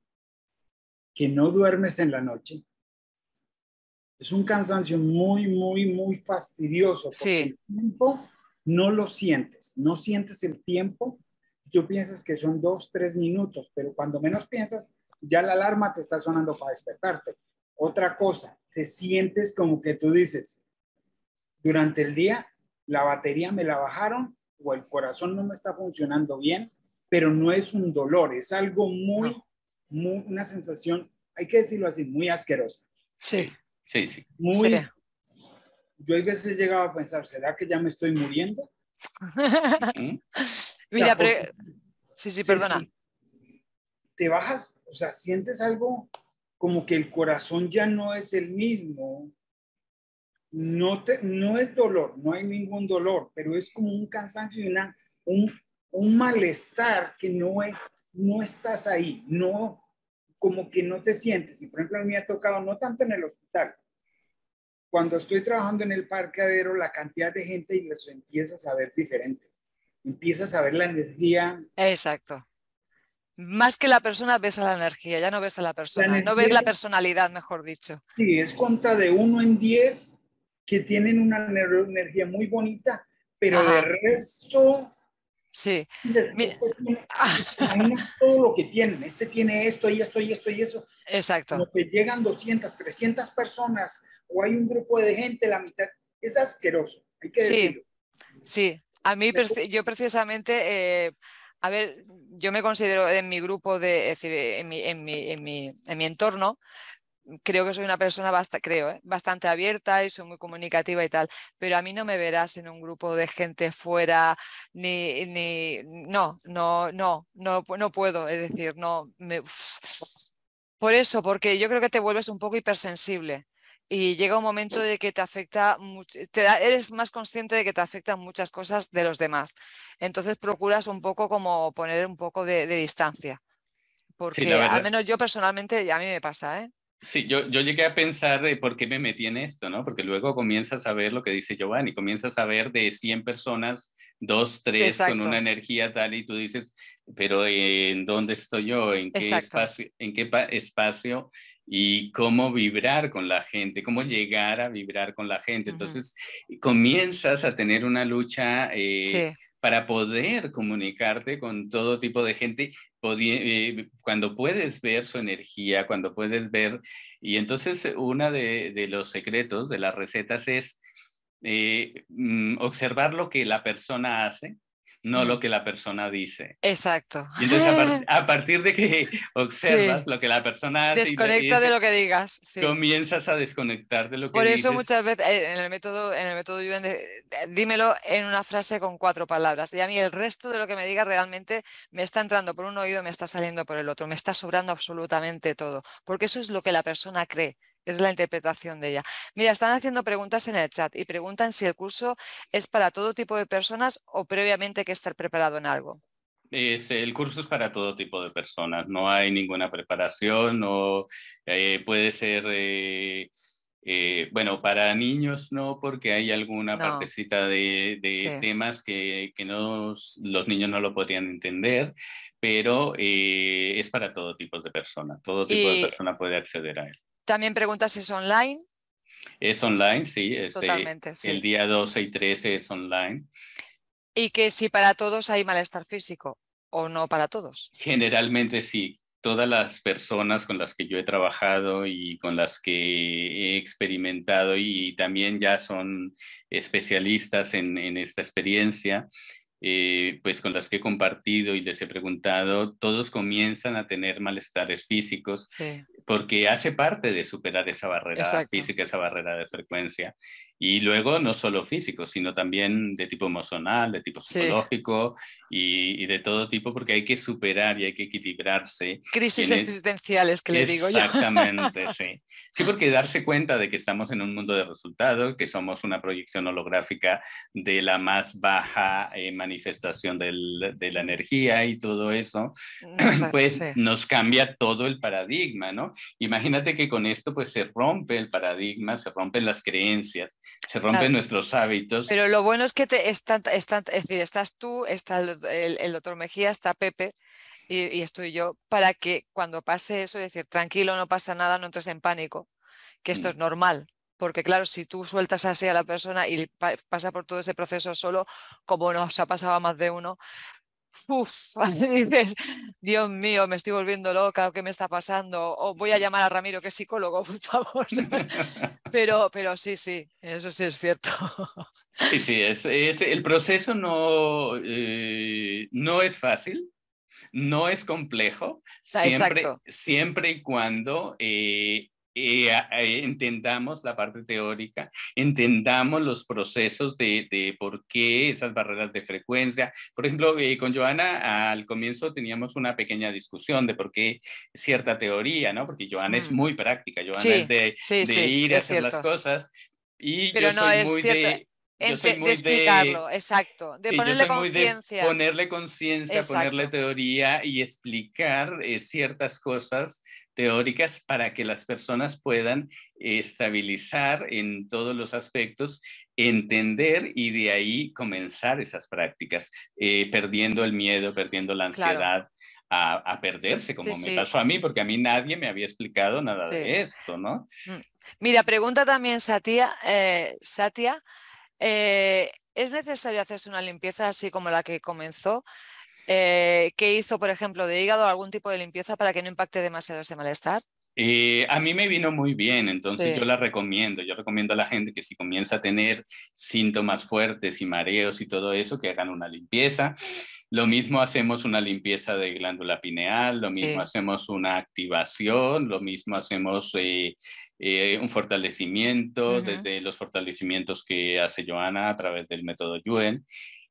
que no duermes en la noche. Es un cansancio muy, muy, muy fastidioso. Porque el tiempo no lo sientes. No sientes el tiempo tú piensas que son dos, tres minutos, pero cuando menos piensas, ya la alarma te está sonando para despertarte. Otra cosa, te sientes como que tú dices, durante el día la batería me la bajaron o el corazón no me está funcionando bien, pero no es un dolor, es algo muy, una sensación, hay que decirlo así, muy asquerosa. Sí, sí, sí. Muy, Yo hay veces llegaba a pensar, ¿será que ya me estoy muriendo? Sí, sí, perdona. Te bajas, o sea, sientes algo como que el corazón ya no es el mismo. No, te, no es dolor, no hay ningún dolor, pero es como un cansancio y un, malestar que no, es, no estás ahí, no, como que no te sientes. Y por ejemplo, a mí me ha tocado, no tanto en el hospital, cuando estoy trabajando en el parqueadero, la cantidad de gente y los empiezas a ver diferente empiezas a ver la energía. Exacto. Más que la persona ves a la energía, ya no ves a la persona, no ves la personalidad, mejor dicho. Sí, es cuenta de uno en diez que tienen una energía muy bonita, pero de resto Sí. Mira. todo lo que tienen. Este tiene esto y esto y esto y eso. Exacto. Lo que llegan 200, 300 personas o hay un grupo de gente, la mitad, es asqueroso. Hay que sí. Sí. A mí, yo precisamente, eh, a ver, yo me considero en mi grupo, de, decir, eh, en mi, entorno, creo que soy una persona creo, eh, bastante abierta y soy muy comunicativa y tal, pero a mí no me verás en un grupo de gente fuera, ni, ni no, no, no, no, no puedo, es decir, no, me, por eso, porque yo creo que te vuelves un poco hipersensible y llega un momento de que te afecta, te eres más consciente de que te afectan muchas cosas de los demás. Entonces procuras un poco como poner un poco de, distancia. Porque al menos yo personalmente a mí me pasa, ¿eh? Sí, yo, yo, llegué a pensar por qué me metí en esto, ¿no? Porque luego comienzas a ver lo que dice Giovanni, comienzas a ver de 100 personas, dos, tres, con una energía tal, y tú dices, pero eh, ¿en dónde estoy yo? ¿En qué espacio? ¿En qué espacio? y cómo vibrar con la gente, cómo llegar a vibrar con la gente. Entonces, comienzas a tener una lucha eh, para poder comunicarte con todo tipo de gente eh, cuando puedes ver su energía, cuando puedes ver. Y entonces, eh, uno de, los secretos de las recetas es mm, observar lo que la persona hace no lo que la persona dice. Exacto. entonces, a, partir de que observas lo que la persona Desconecta de lo que digas. Comienzas a desconectar de lo que Por eso muchas veces eh, en el método, en el método dímelo en una frase con cuatro palabras. Y a mí el resto de lo que me diga realmente me está entrando por un oído, me está saliendo por el otro, me está sobrando absolutamente todo. Porque eso es lo que la persona cree es la interpretación de ella. Mira, están haciendo preguntas en el chat y preguntan si el curso es para todo tipo de personas o previamente hay que estar preparado en algo. el curso es para todo tipo de personas, no hay ninguna preparación, no eh, puede ser, eh, eh, bueno, para niños no, porque hay alguna partecita de, temas que, los niños no lo podrían entender, pero es para todo tipo de personas, todo tipo de persona puede acceder a él. También preguntas es online. Es online, sí. Eh, Totalmente, El día 12 y 13 es online. Y que si para todos hay malestar físico o no para todos. Generalmente sí. Todas las personas con las que yo he trabajado y con las que he experimentado y también ya son especialistas en esta experiencia, eh, pues con las que he compartido y les he preguntado, todos comienzan a tener malestares físicos porque hace parte de superar esa barrera física, esa barrera de frecuencia. Y luego no solo físico, sino también de tipo emocional, de tipo psicológico y, de todo tipo, porque hay que superar y hay que equilibrarse. Crisis existenciales, que le digo yo. Exactamente, sí. Sí, porque darse cuenta de que estamos en un mundo de resultados, que somos una proyección holográfica de la más baja eh, manifestación de la energía y todo eso, pues nos cambia todo el paradigma, ¿no? Imagínate que con esto pues se rompe el paradigma, se rompen las creencias se rompen nuestros hábitos. Pero lo bueno es que te están, decir, estás tú, está el, doctor Mejía, está Pepe y, estoy yo, para que cuando pase eso, decir, tranquilo, no pasa nada, no entres en pánico, que esto mm. es normal. Porque claro, si tú sueltas así a la persona y pasa por todo ese proceso solo, como nos ha pasado a más de uno, Dios mío, me estoy volviendo loca, ¿qué me está pasando? O voy a llamar a Ramiro, que es psicólogo, por favor. Pero, pero sí, sí, eso sí es cierto. Sí, sí, es, el proceso no, eh, no es fácil, no es complejo, siempre, y cuando eh, eh, eh, entendamos la parte teórica, entendamos los procesos de, de, por qué esas barreras de frecuencia. Por ejemplo, eh, con Joana al comienzo teníamos una pequeña discusión de por qué cierta teoría, ¿no? Porque Joana es mm. muy práctica, Joana es de, de ir a hacer las cosas. Y Pero yo soy es muy de... de explicarlo, exacto, de ponerle conciencia. Ponerle conciencia, ponerle teoría y explicar ciertas cosas teóricas para que las personas puedan estabilizar en todos los aspectos, entender y de ahí comenzar esas prácticas, eh, perdiendo el miedo, perdiendo la ansiedad. A, perderse, como me pasó a mí, porque a mí nadie me había explicado nada de esto, ¿no? Mm. Mira, pregunta también Satia, eh, eh, ¿es necesario hacerse una limpieza así como la que comenzó? Eh, ¿qué hizo, por ejemplo, de hígado, algún tipo de limpieza para que no impacte demasiado ese malestar? Eh, a mí me vino muy bien, entonces yo la recomiendo. Yo recomiendo a la gente que si comienza a tener síntomas fuertes y mareos y todo eso, que hagan una limpieza. Lo mismo hacemos una limpieza de glándula pineal, lo mismo hacemos una activación, lo mismo hacemos eh, un fortalecimiento desde los fortalecimientos que hace Joana a través del método Yuen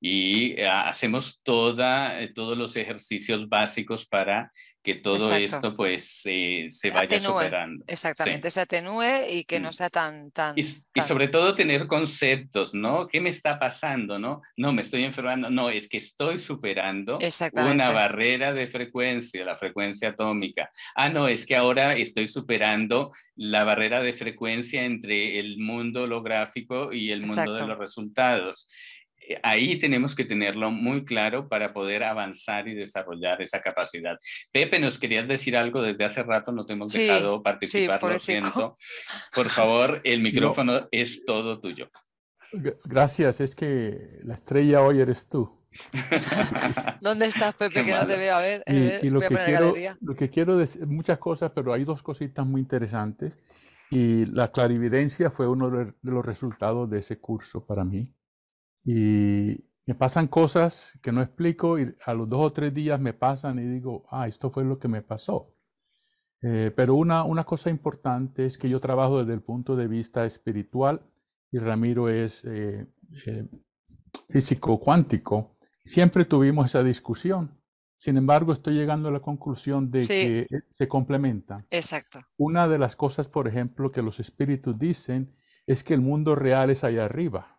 y eh, hacemos toda, eh, todos los ejercicios básicos para que todo esto pues eh, se vaya superando. Exactamente, se atenúe y que mm. no sea tan... tan y, sobre todo tener conceptos, ¿no? ¿Qué me está pasando, no? No, me estoy enfermando, no, es que estoy superando una barrera de frecuencia, la frecuencia atómica. Ah, no, es que ahora estoy superando la barrera de frecuencia entre el mundo holográfico y el mundo de los resultados. Eh, ahí tenemos que tenerlo muy claro para poder avanzar y desarrollar esa capacidad. Pepe, nos querías decir algo desde hace rato, no te hemos dejado participar, lo siento. Por favor, el micrófono es todo tuyo. Gracias, es que la estrella hoy eres tú. ¿Dónde estás, Pepe? que no te veo. A ver, lo, que quiero, lo que quiero decir, muchas cosas, pero hay dos cositas muy interesantes. Y la clarividencia fue uno de los resultados de ese curso para mí y me pasan cosas que no explico y a los dos o tres días me pasan y digo, ah, esto fue lo que me pasó. Eh, pero una, una cosa importante es que yo trabajo desde el punto de vista espiritual y Ramiro es eh, eh, físico cuántico. Siempre tuvimos esa discusión. Sin embargo, estoy llegando a la conclusión de que se complementan. Exacto. Una de las cosas, por ejemplo, que los espíritus dicen es que el mundo real es allá arriba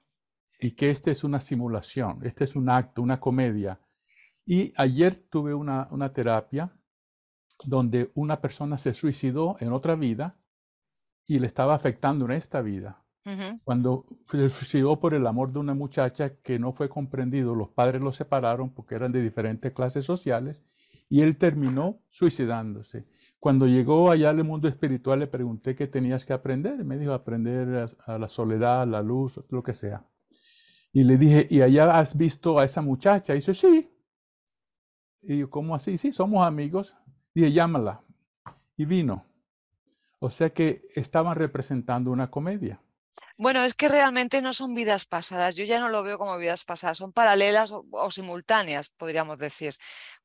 y que esta es una simulación, este es un acto, una comedia. Y ayer tuve una, terapia donde una persona se suicidó en otra vida y le estaba afectando en esta vida. Cuando se suicidó por el amor de una muchacha que no fue comprendido, los padres lo separaron porque eran de diferentes clases sociales y él terminó suicidándose. Cuando llegó allá al mundo espiritual le pregunté qué tenías que aprender. Me dijo aprender a, la soledad, la luz, lo que sea. Y le dije, ¿y allá has visto a esa muchacha? Y dice, sí. Y yo, ¿cómo así? Sí, somos amigos. Dije, llámala. Y vino. O sea que estaban representando una comedia. Bueno, es que realmente no son vidas pasadas. Yo ya no lo veo como vidas pasadas. Son paralelas o, simultáneas, podríamos decir.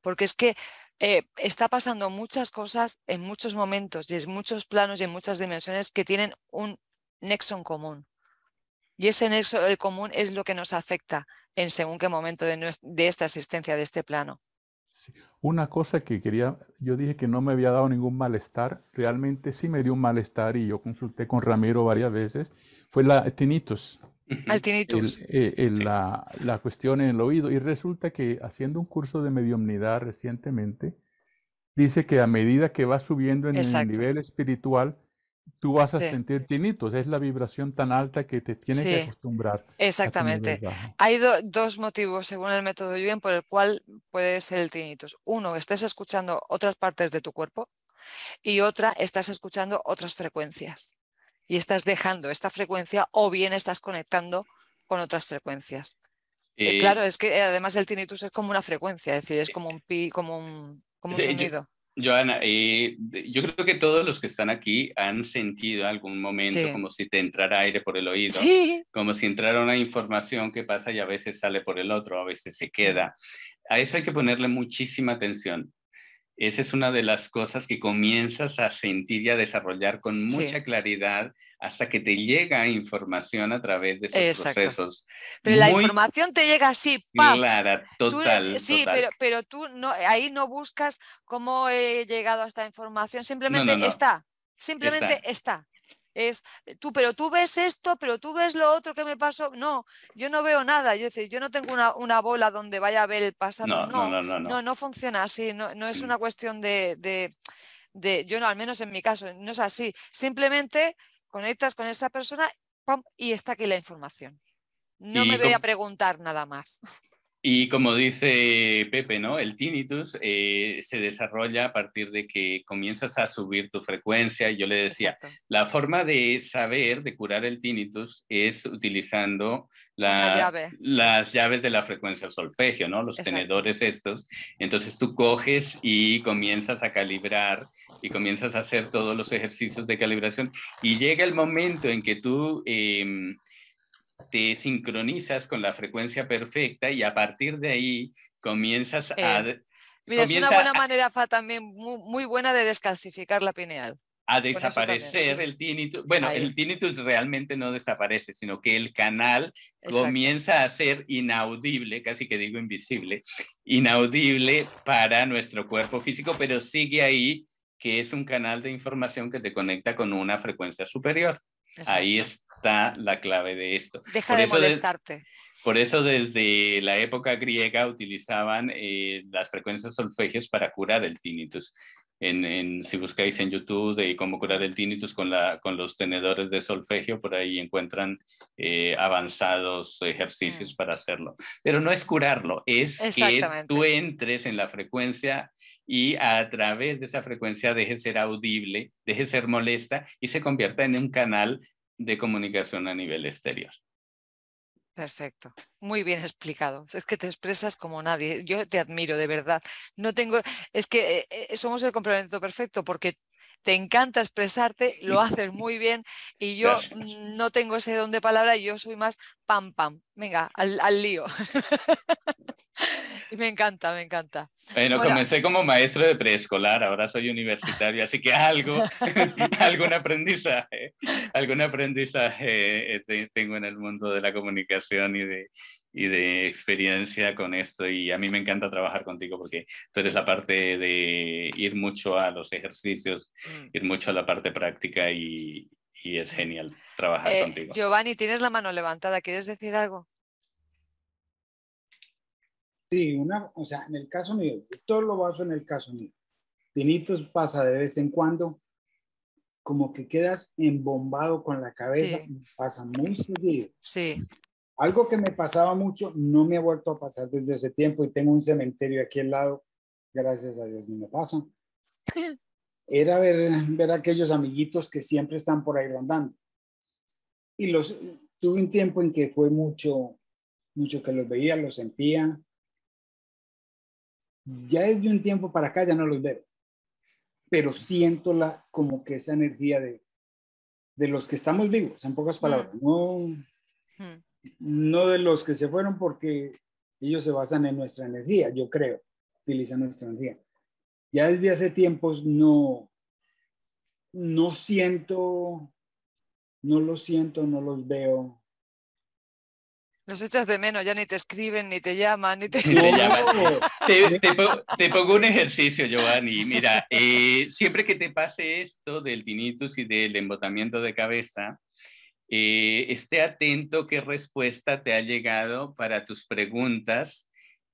Porque es que eh, está pasando muchas cosas en muchos momentos y en muchos planos y en muchas dimensiones que tienen un nexo en común. Y en eso, el común es lo que nos afecta en según qué momento de, esta existencia, de este plano. Una cosa que quería, yo dije que no me había dado ningún malestar, realmente sí me dio un malestar y yo consulté con Ramiro varias veces, fue la tinnitus. El tinnitus. Eh, la, cuestión en el oído. Y resulta que haciendo un curso de mediomnidad recientemente, dice que a medida que va subiendo en el nivel espiritual, tú vas a sentir tinitos, es la vibración tan alta que te tienes que acostumbrar. Exactamente. Hay dos motivos, según el método Bien por el cual puede ser el tinitos. Uno, estás escuchando otras partes de tu cuerpo y otra, estás escuchando otras frecuencias y estás dejando esta frecuencia o bien estás conectando con otras frecuencias. Eh, eh, claro, es que además el tinnitus es como una frecuencia, es decir, es eh, como un pi, como un, como sonido. Joana, eh, yo creo que todos los que están aquí han sentido algún momento como si te entrara aire por el oído, como si entrara una información que pasa y a veces sale por el otro, a veces se queda. A eso hay que ponerle muchísima atención esa es una de las cosas que comienzas a sentir y a desarrollar con mucha claridad hasta que te llega información a través de esos procesos. Pero la información te llega así, total. sí, Pero, pero tú no, ahí no buscas cómo he llegado a esta información, simplemente está, simplemente está. Es eh, tú, pero tú ves esto, pero tú ves lo otro que me pasó. No, yo no veo nada. Yo, decir, yo no tengo una, bola donde vaya a ver el pasado. No, no, no, no, funciona así. No, es mm. una cuestión de, yo no, al menos en mi caso, no es así. Simplemente conectas con esa persona y está aquí la información. No me voy a preguntar nada más. Y como dice Pepe, ¿no? El tinnitus eh, se desarrolla a partir de que comienzas a subir tu frecuencia. Yo le decía, la forma de saber, de curar el tinnitus, es utilizando las llaves de la frecuencia solfegio, ¿no? Los tenedores estos. Entonces tú coges y comienzas a calibrar y comienzas a hacer todos los ejercicios de calibración. Y llega el momento en que tú... Em, te sincronizas con la frecuencia perfecta y a partir de ahí comienzas a... es una buena manera fa, también muy, buena de descalcificar la pineal. A desaparecer el tinnitus. Bueno, el tinnitus realmente no desaparece, sino que el canal comienza a ser inaudible, casi que digo invisible, inaudible para nuestro cuerpo físico, pero sigue ahí que es un canal de información que te conecta con una frecuencia superior. Ahí es, está la clave de esto. Deja por de molestarte. por eso desde la época griega utilizaban eh, las frecuencias solfegios para curar el tinnitus. En, si buscáis en YouTube de cómo curar el tinnitus con, la, con los tenedores de solfegio, por ahí encuentran eh, avanzados ejercicios mm. para hacerlo. Pero no es curarlo, es que tú entres en la frecuencia y a través de esa frecuencia deje ser audible, deje ser molesta y se convierta en un canal de comunicación a nivel exterior. Perfecto, muy bien explicado. Es que te expresas como nadie. Yo te admiro, de verdad. No tengo, es que eh, eh, somos el complemento perfecto porque te encanta expresarte, lo haces muy bien y yo no tengo ese don de palabra, yo soy más pam pam. Venga, al, al lío. Me encanta, me encanta. Bueno, comencé como maestro de preescolar, ahora soy universitario, así que algo, algún aprendizaje, algún aprendizaje eh, tengo en el mundo de la comunicación y de, experiencia con esto y a mí me encanta trabajar contigo porque tú eres la parte de ir mucho a los ejercicios, mm. ir mucho a la parte práctica y, es mm. genial trabajar eh, contigo. Giovanni, tienes la mano levantada, ¿quieres decir algo? Sí, una, o sea, en el caso mío, todo lo baso en el caso mío. Pinitos pasa de vez en cuando, como que quedas embombado con la cabeza, pasa muy seguido. Sí. Algo que me pasaba mucho, no me ha vuelto a pasar desde ese tiempo y tengo un cementerio aquí al lado, gracias a Dios no me pasa. Era ver, ver aquellos amiguitos que siempre están por ahí rondando. Y los tuve un tiempo en que fue mucho, mucho que los veía, los sentía, ya desde un tiempo para acá ya no los veo, pero siento la, como que esa energía de, de los que estamos vivos, en pocas palabras, mm. no, mm. no de los que se fueron porque ellos se basan en nuestra energía, yo creo, utilizan nuestra energía. Ya desde hace tiempos no, no siento, no los siento, no los veo, nos echas de menos, ya ni te escriben, ni te llaman, ni te... llaman. te, pongo, un ejercicio, Giovanni. Mira, eh, siempre que te pase esto del tinnitus y del embotamiento de cabeza, eh, esté atento qué respuesta te ha llegado para tus preguntas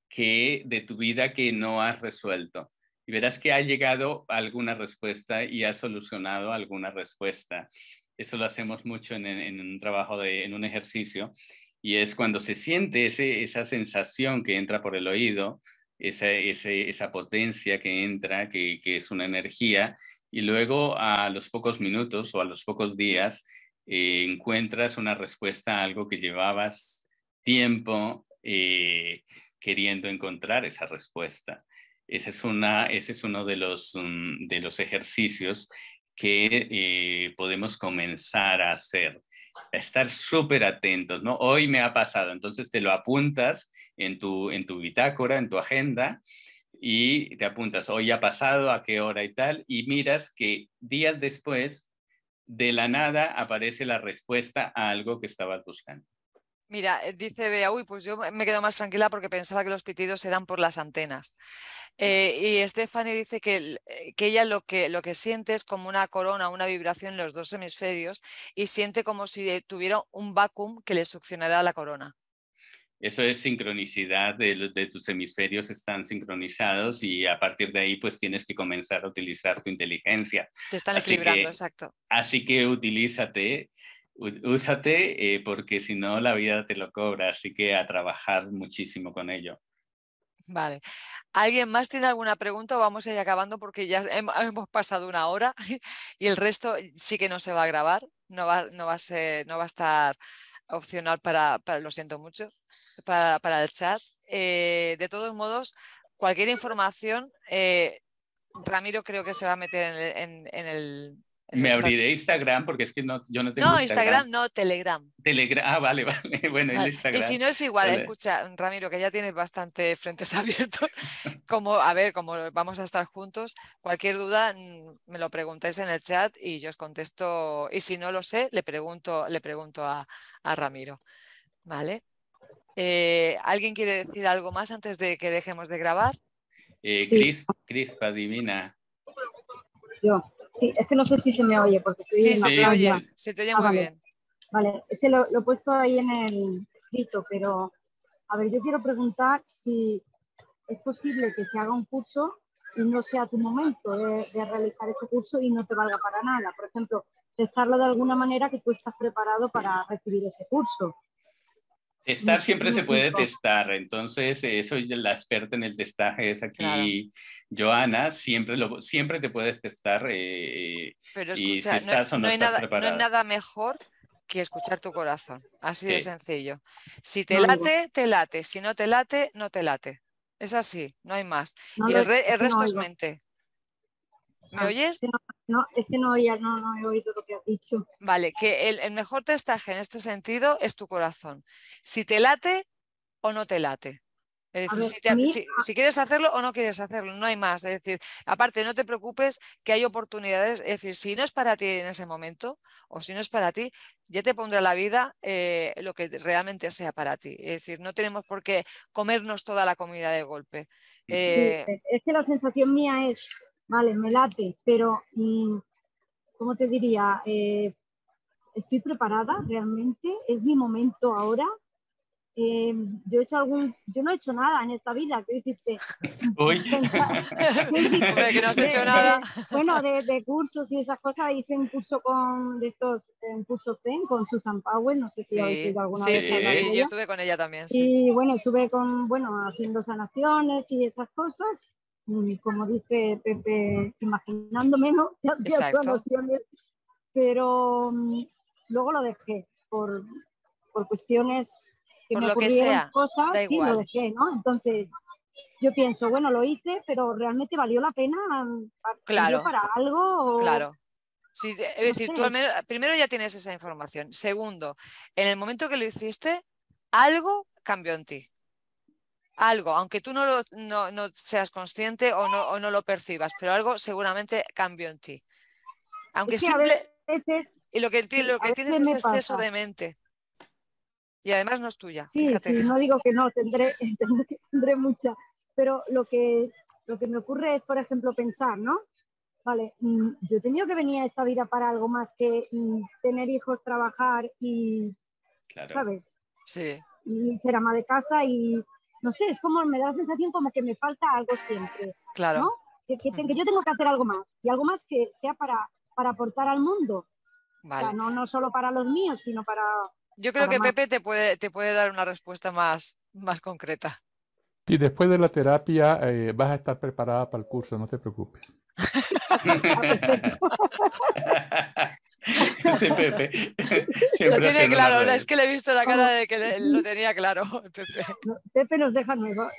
que de tu vida que no has resuelto. Y verás que ha llegado alguna respuesta y ha solucionado alguna respuesta. Eso lo hacemos mucho en, un trabajo, en un ejercicio. Y es cuando se siente esa sensación que entra por el oído, esa, potencia que entra, que, es una energía, y luego a los pocos minutos o a los pocos días eh, encuentras una respuesta a algo que llevabas tiempo eh, queriendo encontrar esa respuesta. Ese es, uno mm, de los, ejercicios que eh, podemos comenzar a hacer estar súper atentos, ¿no? Hoy me ha pasado, entonces te lo apuntas en tu, en tu bitácora, en tu agenda, y te apuntas, hoy ha pasado, a qué hora y tal, y miras que días después, de la nada, aparece la respuesta a algo que estabas buscando. Mira, eh, dice Bea, uy, pues yo me quedo más tranquila porque pensaba que los pitidos eran por las antenas. Eh, y Stephanie dice que, eh, que ella lo que, lo que, siente es como una corona, una vibración en los dos hemisferios y siente como si tuviera un vacuum que le succionara la corona. Eso es sincronicidad, de, de tus hemisferios están sincronizados y a partir de ahí pues tienes que comenzar a utilizar tu inteligencia. Se están equilibrando, exacto. Así que utilízate, úsate eh, porque si no la vida te lo cobra, así que a trabajar muchísimo con ello. Vale. ¿Alguien más tiene alguna pregunta vamos a ir acabando porque ya hemos pasado una hora y el resto sí que no se va a grabar, no va, no va, a, no va a estar opcional para, lo siento mucho, para, el chat. Eh, de todos modos, cualquier información, eh, Ramiro creo que se va a meter en en, en el me abriré Instagram porque es que no, yo no tengo. No, Instagram, no, Telegram. Telegram, ah, vale, vale. Bueno, Instagram. Y si no es igual, eh, escucha, Ramiro, que ya tienes bastante frentes abiertos. Como, a ver, como vamos a estar juntos, cualquier duda mm, me lo preguntáis en el chat y yo os contesto. Y si no lo sé, le pregunto, le pregunto a, a Ramiro. Vale. Eh, ¿Alguien quiere decir algo más antes de que dejemos de grabar? Eh, Cris, Cris, adivina. Yo. Sí, es que no sé si se me oye porque estoy sí, te Oye, se te oye muy bien. Vale, es que lo, he puesto ahí en el escrito, pero a ver, yo quiero preguntar si es posible que se haga un curso y no sea tu momento de, de realizar ese curso y no te valga para nada. Por ejemplo, testarlo de alguna manera que tú estás preparado para recibir ese curso estar siempre se puede testar, entonces eso eh, la experta en el testaje es aquí Joana, siempre, lo, siempre te puedes testar eh, y si no, o no, No hay nada mejor que escuchar tu corazón, así de sencillo. Si te late, te late, si no te late, no te late. Es así, no hay más. y el, resto es mente. ¿Me ah, oyes? No, es que no no, he oído lo que has dicho. Vale, que el, mejor testaje en este sentido es tu corazón. Si te late o no te late. Es decir, si, quieres hacerlo o no quieres hacerlo, no hay más. Es decir, aparte, no te preocupes que hay oportunidades. Es decir, si no es para ti en ese momento o si no es para ti, ya te pondrá la vida eh, lo que realmente sea para ti. Es decir, no tenemos por qué comernos toda la comida de golpe. Eh, es que la sensación mía es, vale, me late, pero mm, ¿cómo te diría? Eh, estoy preparada realmente, es mi momento ahora. Eh, yo he hecho algún, yo no he hecho nada en esta vida, ¿qué dices? Uy. que no has hecho nada. bueno, de, cursos y esas cosas, hice un curso con de estos, un curso TEN con Susan Powell, no sé si sí. alguna sí, vez. Sí, sí, yo estuve con ella también. Sí. Y bueno, estuve con, bueno, haciendo sanaciones y esas cosas como dice Pepe, imaginándome, pero mm, luego lo dejé por, cuestiones que me lo cosas y lo dejé, ¿no? Entonces yo pienso, bueno, lo hice, pero realmente valió la pena claro, para algo. Claro. es decir, tú primero ya tienes esa información. Segundo, en el momento que lo hiciste, algo cambió en ti algo, aunque tú no, lo, seas consciente o no, lo percibas, pero algo seguramente cambió en ti. Aunque es y lo que, tienes es exceso de mente. Y además no es tuya. Sí, no digo que no, tendré, tendré, mucha. Pero lo que, lo que me ocurre es, por ejemplo, pensar, ¿no? Vale, mm, yo he tenido que venir a esta vida para algo más que mm, tener hijos, trabajar y. ¿Sabes? Sí. Y ser ama de casa y no sé, es como me da la sensación como que me falta algo siempre. Claro. Que, yo tengo que hacer algo más y algo más que sea para, para aportar al mundo. no, no solo para los míos, sino para... Yo creo que Pepe te puede, te puede dar una respuesta más, más concreta. Y después de la terapia eh, vas a estar preparada para el curso, no te preocupes. Ah, lo tiene claro, es que le he visto la cara de que lo tenía claro, Pepe. nos deja nueva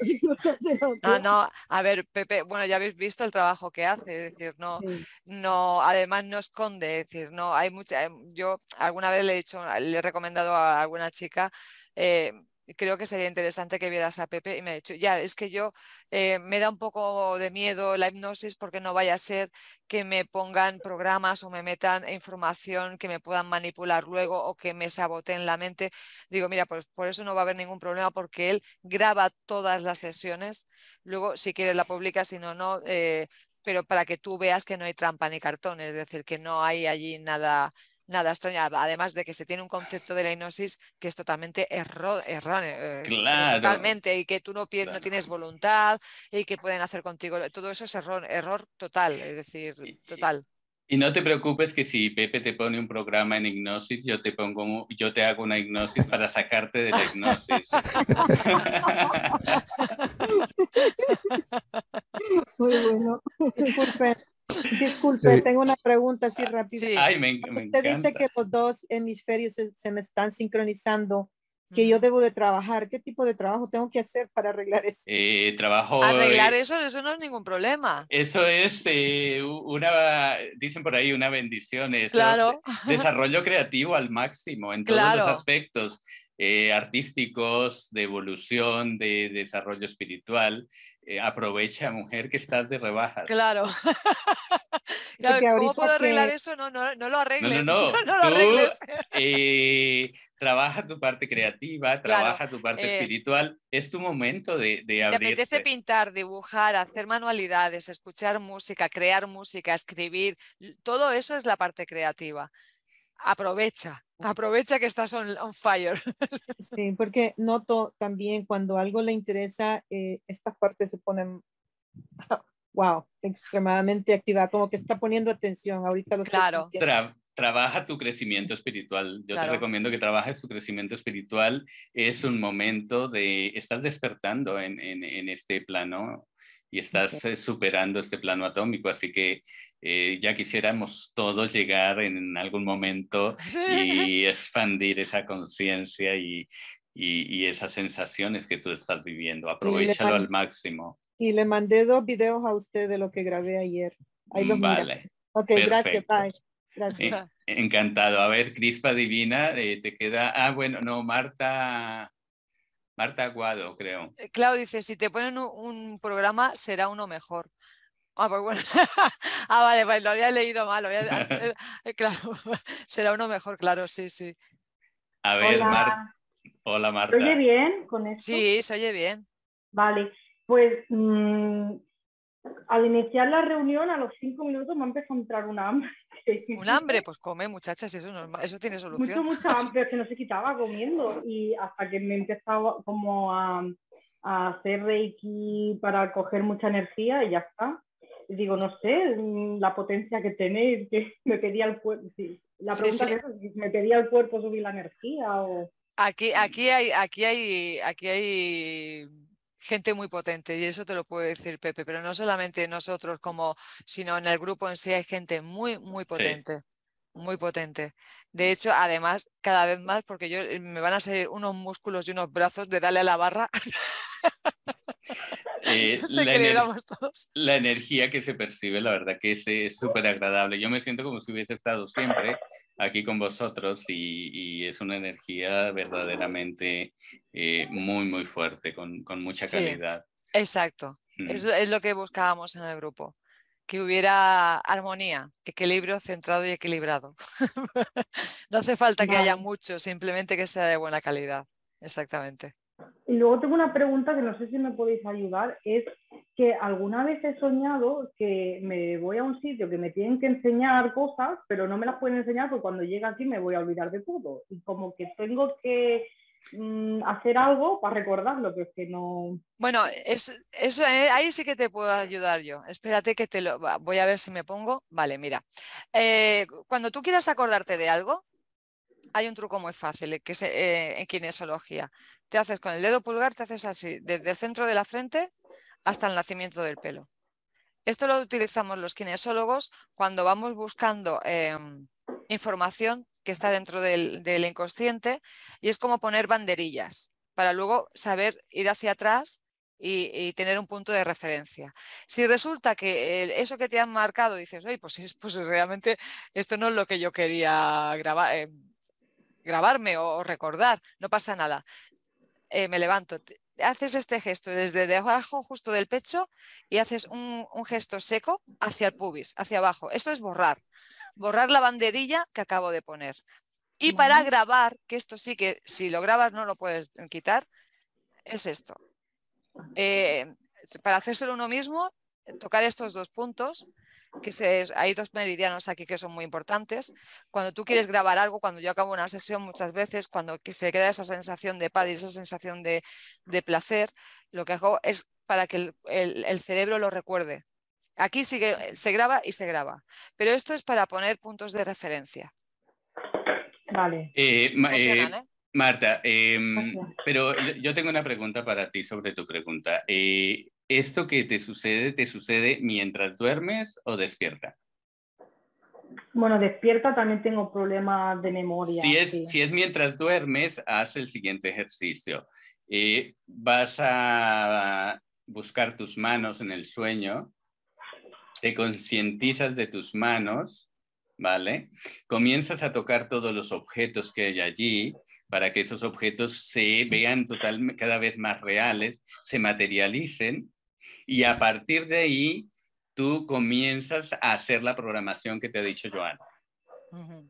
ah, no, a ver, Pepe, bueno, ya habéis visto el trabajo que hace, decir, no, no, además no esconde, decir, no, hay mucha, em, yo alguna vez le he le he recomendado a alguna chica, eh, creo que sería interesante que vieras a Pepe y me ha dicho, ya, es que yo eh, me da un poco de miedo la hipnosis porque no vaya a ser que me pongan programas o me metan información que me puedan manipular luego o que me saboteen la mente. Digo, mira, pues por eso no va a haber ningún problema porque él graba todas las sesiones, luego si quieres la publica, si no, no. Eh, pero para que tú veas que no hay trampa ni cartón, es decir, que no hay allí nada, nada extraña, además de que se tiene un concepto de la hipnosis que es totalmente erróneo, eh, eh, totalmente, y que tú no, tienes voluntad y que pueden hacer contigo, todo eso es error, error total, es decir, total. Y no te preocupes que si Pepe te pone un programa en hipnosis, yo te pongo, yo te hago una hipnosis para sacarte de la hipnosis. Muy bueno, Disculpe, tengo una pregunta así rápida. Usted dice que los dos hemisferios se, me están sincronizando, que yo debo de trabajar. ¿Qué tipo de trabajo tengo que hacer para arreglar eso? Eh, trabajo... Arreglar eso, eso no es ningún problema. Eso es eh, una, dicen por ahí, una bendición. Desarrollo creativo al máximo en todos los aspectos. Eh, artísticos, de evolución, de desarrollo espiritual. Eh, aprovecha mujer que estás de rebajas. Claro. ¿Cómo puedo arreglar eso? No, no, no, lo arregles. No, no, no. Tú, eh, trabaja tu parte creativa, trabaja tu parte eh espiritual. Es tu momento de, de te apetece pintar, dibujar, hacer manualidades, escuchar música, crear música, escribir, todo eso es la parte creativa aprovecha, aprovecha que estás on, fire. Sí, porque noto también cuando algo le interesa, eh, estas partes se ponen, wow, extremadamente activa, como que está poniendo atención ahorita. Los claro. trabaja tu crecimiento espiritual. Yo te recomiendo que trabajes tu crecimiento espiritual. Es un momento de, estar despertando en, en este plano y estás eh, superando este plano atómico. Así que eh, ya quisiéramos todos llegar en algún momento y expandir esa conciencia y, y, esas sensaciones que tú estás viviendo. Aprovechalo al máximo. Y le mandé dos videos a usted de lo que grabé ayer. Ahí lo vale. Ok, gracias. Gracias. Eh, encantado. A ver, Crispa Divina, te queda. Ah, bueno, no, Marta. Marta Aguado, creo. Eh, Claudio dice, si te ponen un, programa, será uno mejor. Ah, pues bueno. ah, vale, pues lo había leído mal. Ah, eh, eh, claro, será uno mejor, claro, sí, sí. A ver, Marta. Hola Marta. ¿Se oye bien con esto? Sí, se oye bien. Vale, pues mm, al iniciar la reunión, a los cinco minutos me ha empezado a entrar una hambre. Un hambre, pues come, muchachas, eso, eso tiene solución. Mucho, mucho hambre, que no se quitaba comiendo. Y hasta que me empezaba como a, hacer reiki para coger mucha energía y ya está. digo, no sé, mm, la potencia que tenéis, que me pedía el cuerpo. La pregunta ¿me pedía el cuerpo subir la energía? Aquí, aquí hay, aquí hay, aquí hay gente muy potente y eso te lo puedo decir Pepe, pero no solamente nosotros como, sino en el grupo en sí hay gente muy, muy potente. Muy potente. De hecho, además, cada vez más, porque yo eh, me van a salir unos músculos y unos brazos de darle a la barra. Eh, no todos. la energía que se percibe, la verdad que es eh, súper agradable. Yo me siento como si hubiese estado siempre aquí con vosotros y, es una energía verdaderamente eh, muy, muy fuerte, con, mucha calidad. exacto, mm. es lo que buscábamos en el grupo, que hubiera armonía, equilibrio centrado y equilibrado. no hace falta que haya mucho, simplemente que sea de buena calidad, exactamente. Y luego tengo una pregunta que no sé si me podéis ayudar, es que alguna vez he soñado que me voy a un sitio que me tienen que enseñar cosas, pero no me las pueden enseñar porque cuando llega aquí me voy a olvidar de todo. Y como que tengo que mm, hacer algo para recordarlo, pero es que no... Bueno, eso eh, ahí sí que te puedo ayudar yo. Espérate que te lo... Voy a ver si me pongo... Vale, mira. Eh, cuando tú quieras acordarte de algo, hay un truco muy fácil eh, que es, en kinesiología te haces con el dedo pulgar, te haces así, desde el centro de la frente hasta el nacimiento del pelo. Esto lo utilizamos los kinesiólogos cuando vamos buscando em, información que está dentro del, inconsciente y es como poner banderillas para luego saber ir hacia atrás y, tener un punto de referencia. Si resulta que eh, eso que te han marcado dices, oye, pues, pues realmente esto no es lo que yo quería em, grabarme o, recordar, no pasa nada. Eh, me levanto. Haces este gesto desde abajo, justo del pecho y haces un, gesto seco hacia el pubis, hacia abajo. Esto es borrar, borrar la banderilla que acabo de poner. Y para grabar, que esto sí que si lo grabas no lo puedes quitar, es esto. Ah. Eh, para hacérselo uno mismo, tocar estos dos puntos hay dos meridianos aquí que son muy importantes. Cuando tú quieres grabar algo, cuando yo acabo una sesión muchas veces, cuando se queda esa sensación de paz y esa sensación de, placer, lo que hago es para que el, cerebro lo recuerde. Aquí sigue, eh, se graba y se graba, pero esto es para poner puntos de referencia. Vale. Eh, eh, Marta, em, pero yo tengo una pregunta para ti sobre tu pregunta. Eh, ¿Esto que te sucede, te sucede mientras duermes o despierta? Bueno, despierta también tengo problemas de memoria. Si es, mientras duermes, haz el siguiente ejercicio. Eh, vas a buscar tus manos en el sueño, te concientizas de tus manos, ¿vale? Comienzas a tocar todos los objetos que hay allí, para que esos objetos se mm. vean cada vez más reales, se materialicen y a partir de ahí tú comienzas a hacer la programación que te ha dicho Joana.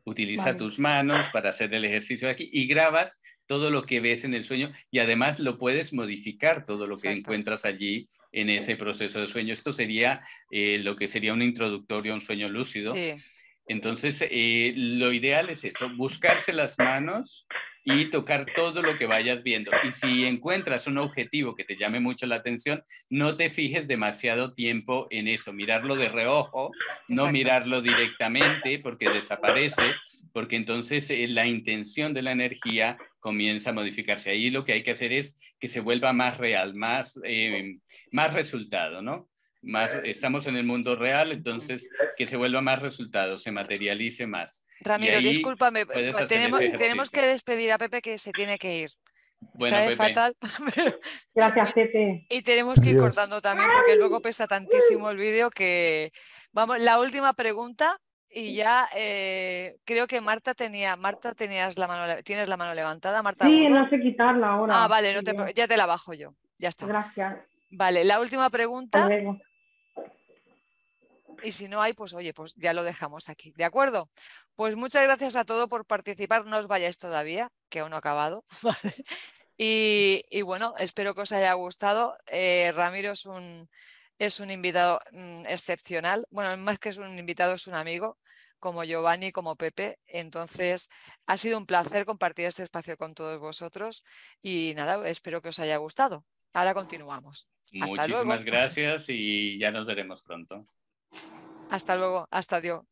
Utiliza tus manos para hacer el ejercicio aquí y grabas todo lo que ves en el sueño y además lo puedes modificar todo lo que encuentras allí en ese proceso de sueño. Esto sería eh, lo que sería un introductorio a un sueño lúcido. Entonces, eh, lo ideal es eso, buscarse las manos y tocar todo lo que vayas viendo. Y si encuentras un objetivo que te llame mucho la atención, no te fijes demasiado tiempo en eso, mirarlo de reojo, no mirarlo directamente porque desaparece, porque entonces eh, la intención de la energía comienza a modificarse. Ahí lo que hay que hacer es que se vuelva más real, más, em, más resultado, ¿no? estamos en el mundo real, entonces que se vuelva más resultado, se materialice más. Ramiro, discúlpame, pues, tenemos, tenemos, que despedir a Pepe que se tiene que ir. Bueno, Pepe. fatal. Gracias, Pepe. Y tenemos que ir cortando también, porque luego pesa tantísimo el vídeo que. Vamos, la última pregunta, y ya eh, creo que Marta tenía, Marta tenías la mano, tienes la mano levantada, Marta. Sí, no sé quitarla ahora. Ah, vale, ya te la bajo yo. Ya está. Gracias. Vale, la última pregunta y si no hay, pues oye, pues ya lo dejamos aquí. ¿De acuerdo? Pues muchas gracias a todos por participar. No os vayáis todavía, que aún no ha acabado. Y, bueno, espero que os haya gustado. Eh, Ramiro es un, es un invitado mm, excepcional. Bueno, más que es un invitado, es un amigo como Giovanni, como Pepe. Entonces, ha sido un placer compartir este espacio con todos vosotros y nada, espero que os haya gustado. Ahora continuamos. Muchísimas luego. gracias y ya nos veremos pronto. Hasta luego, hasta Dios.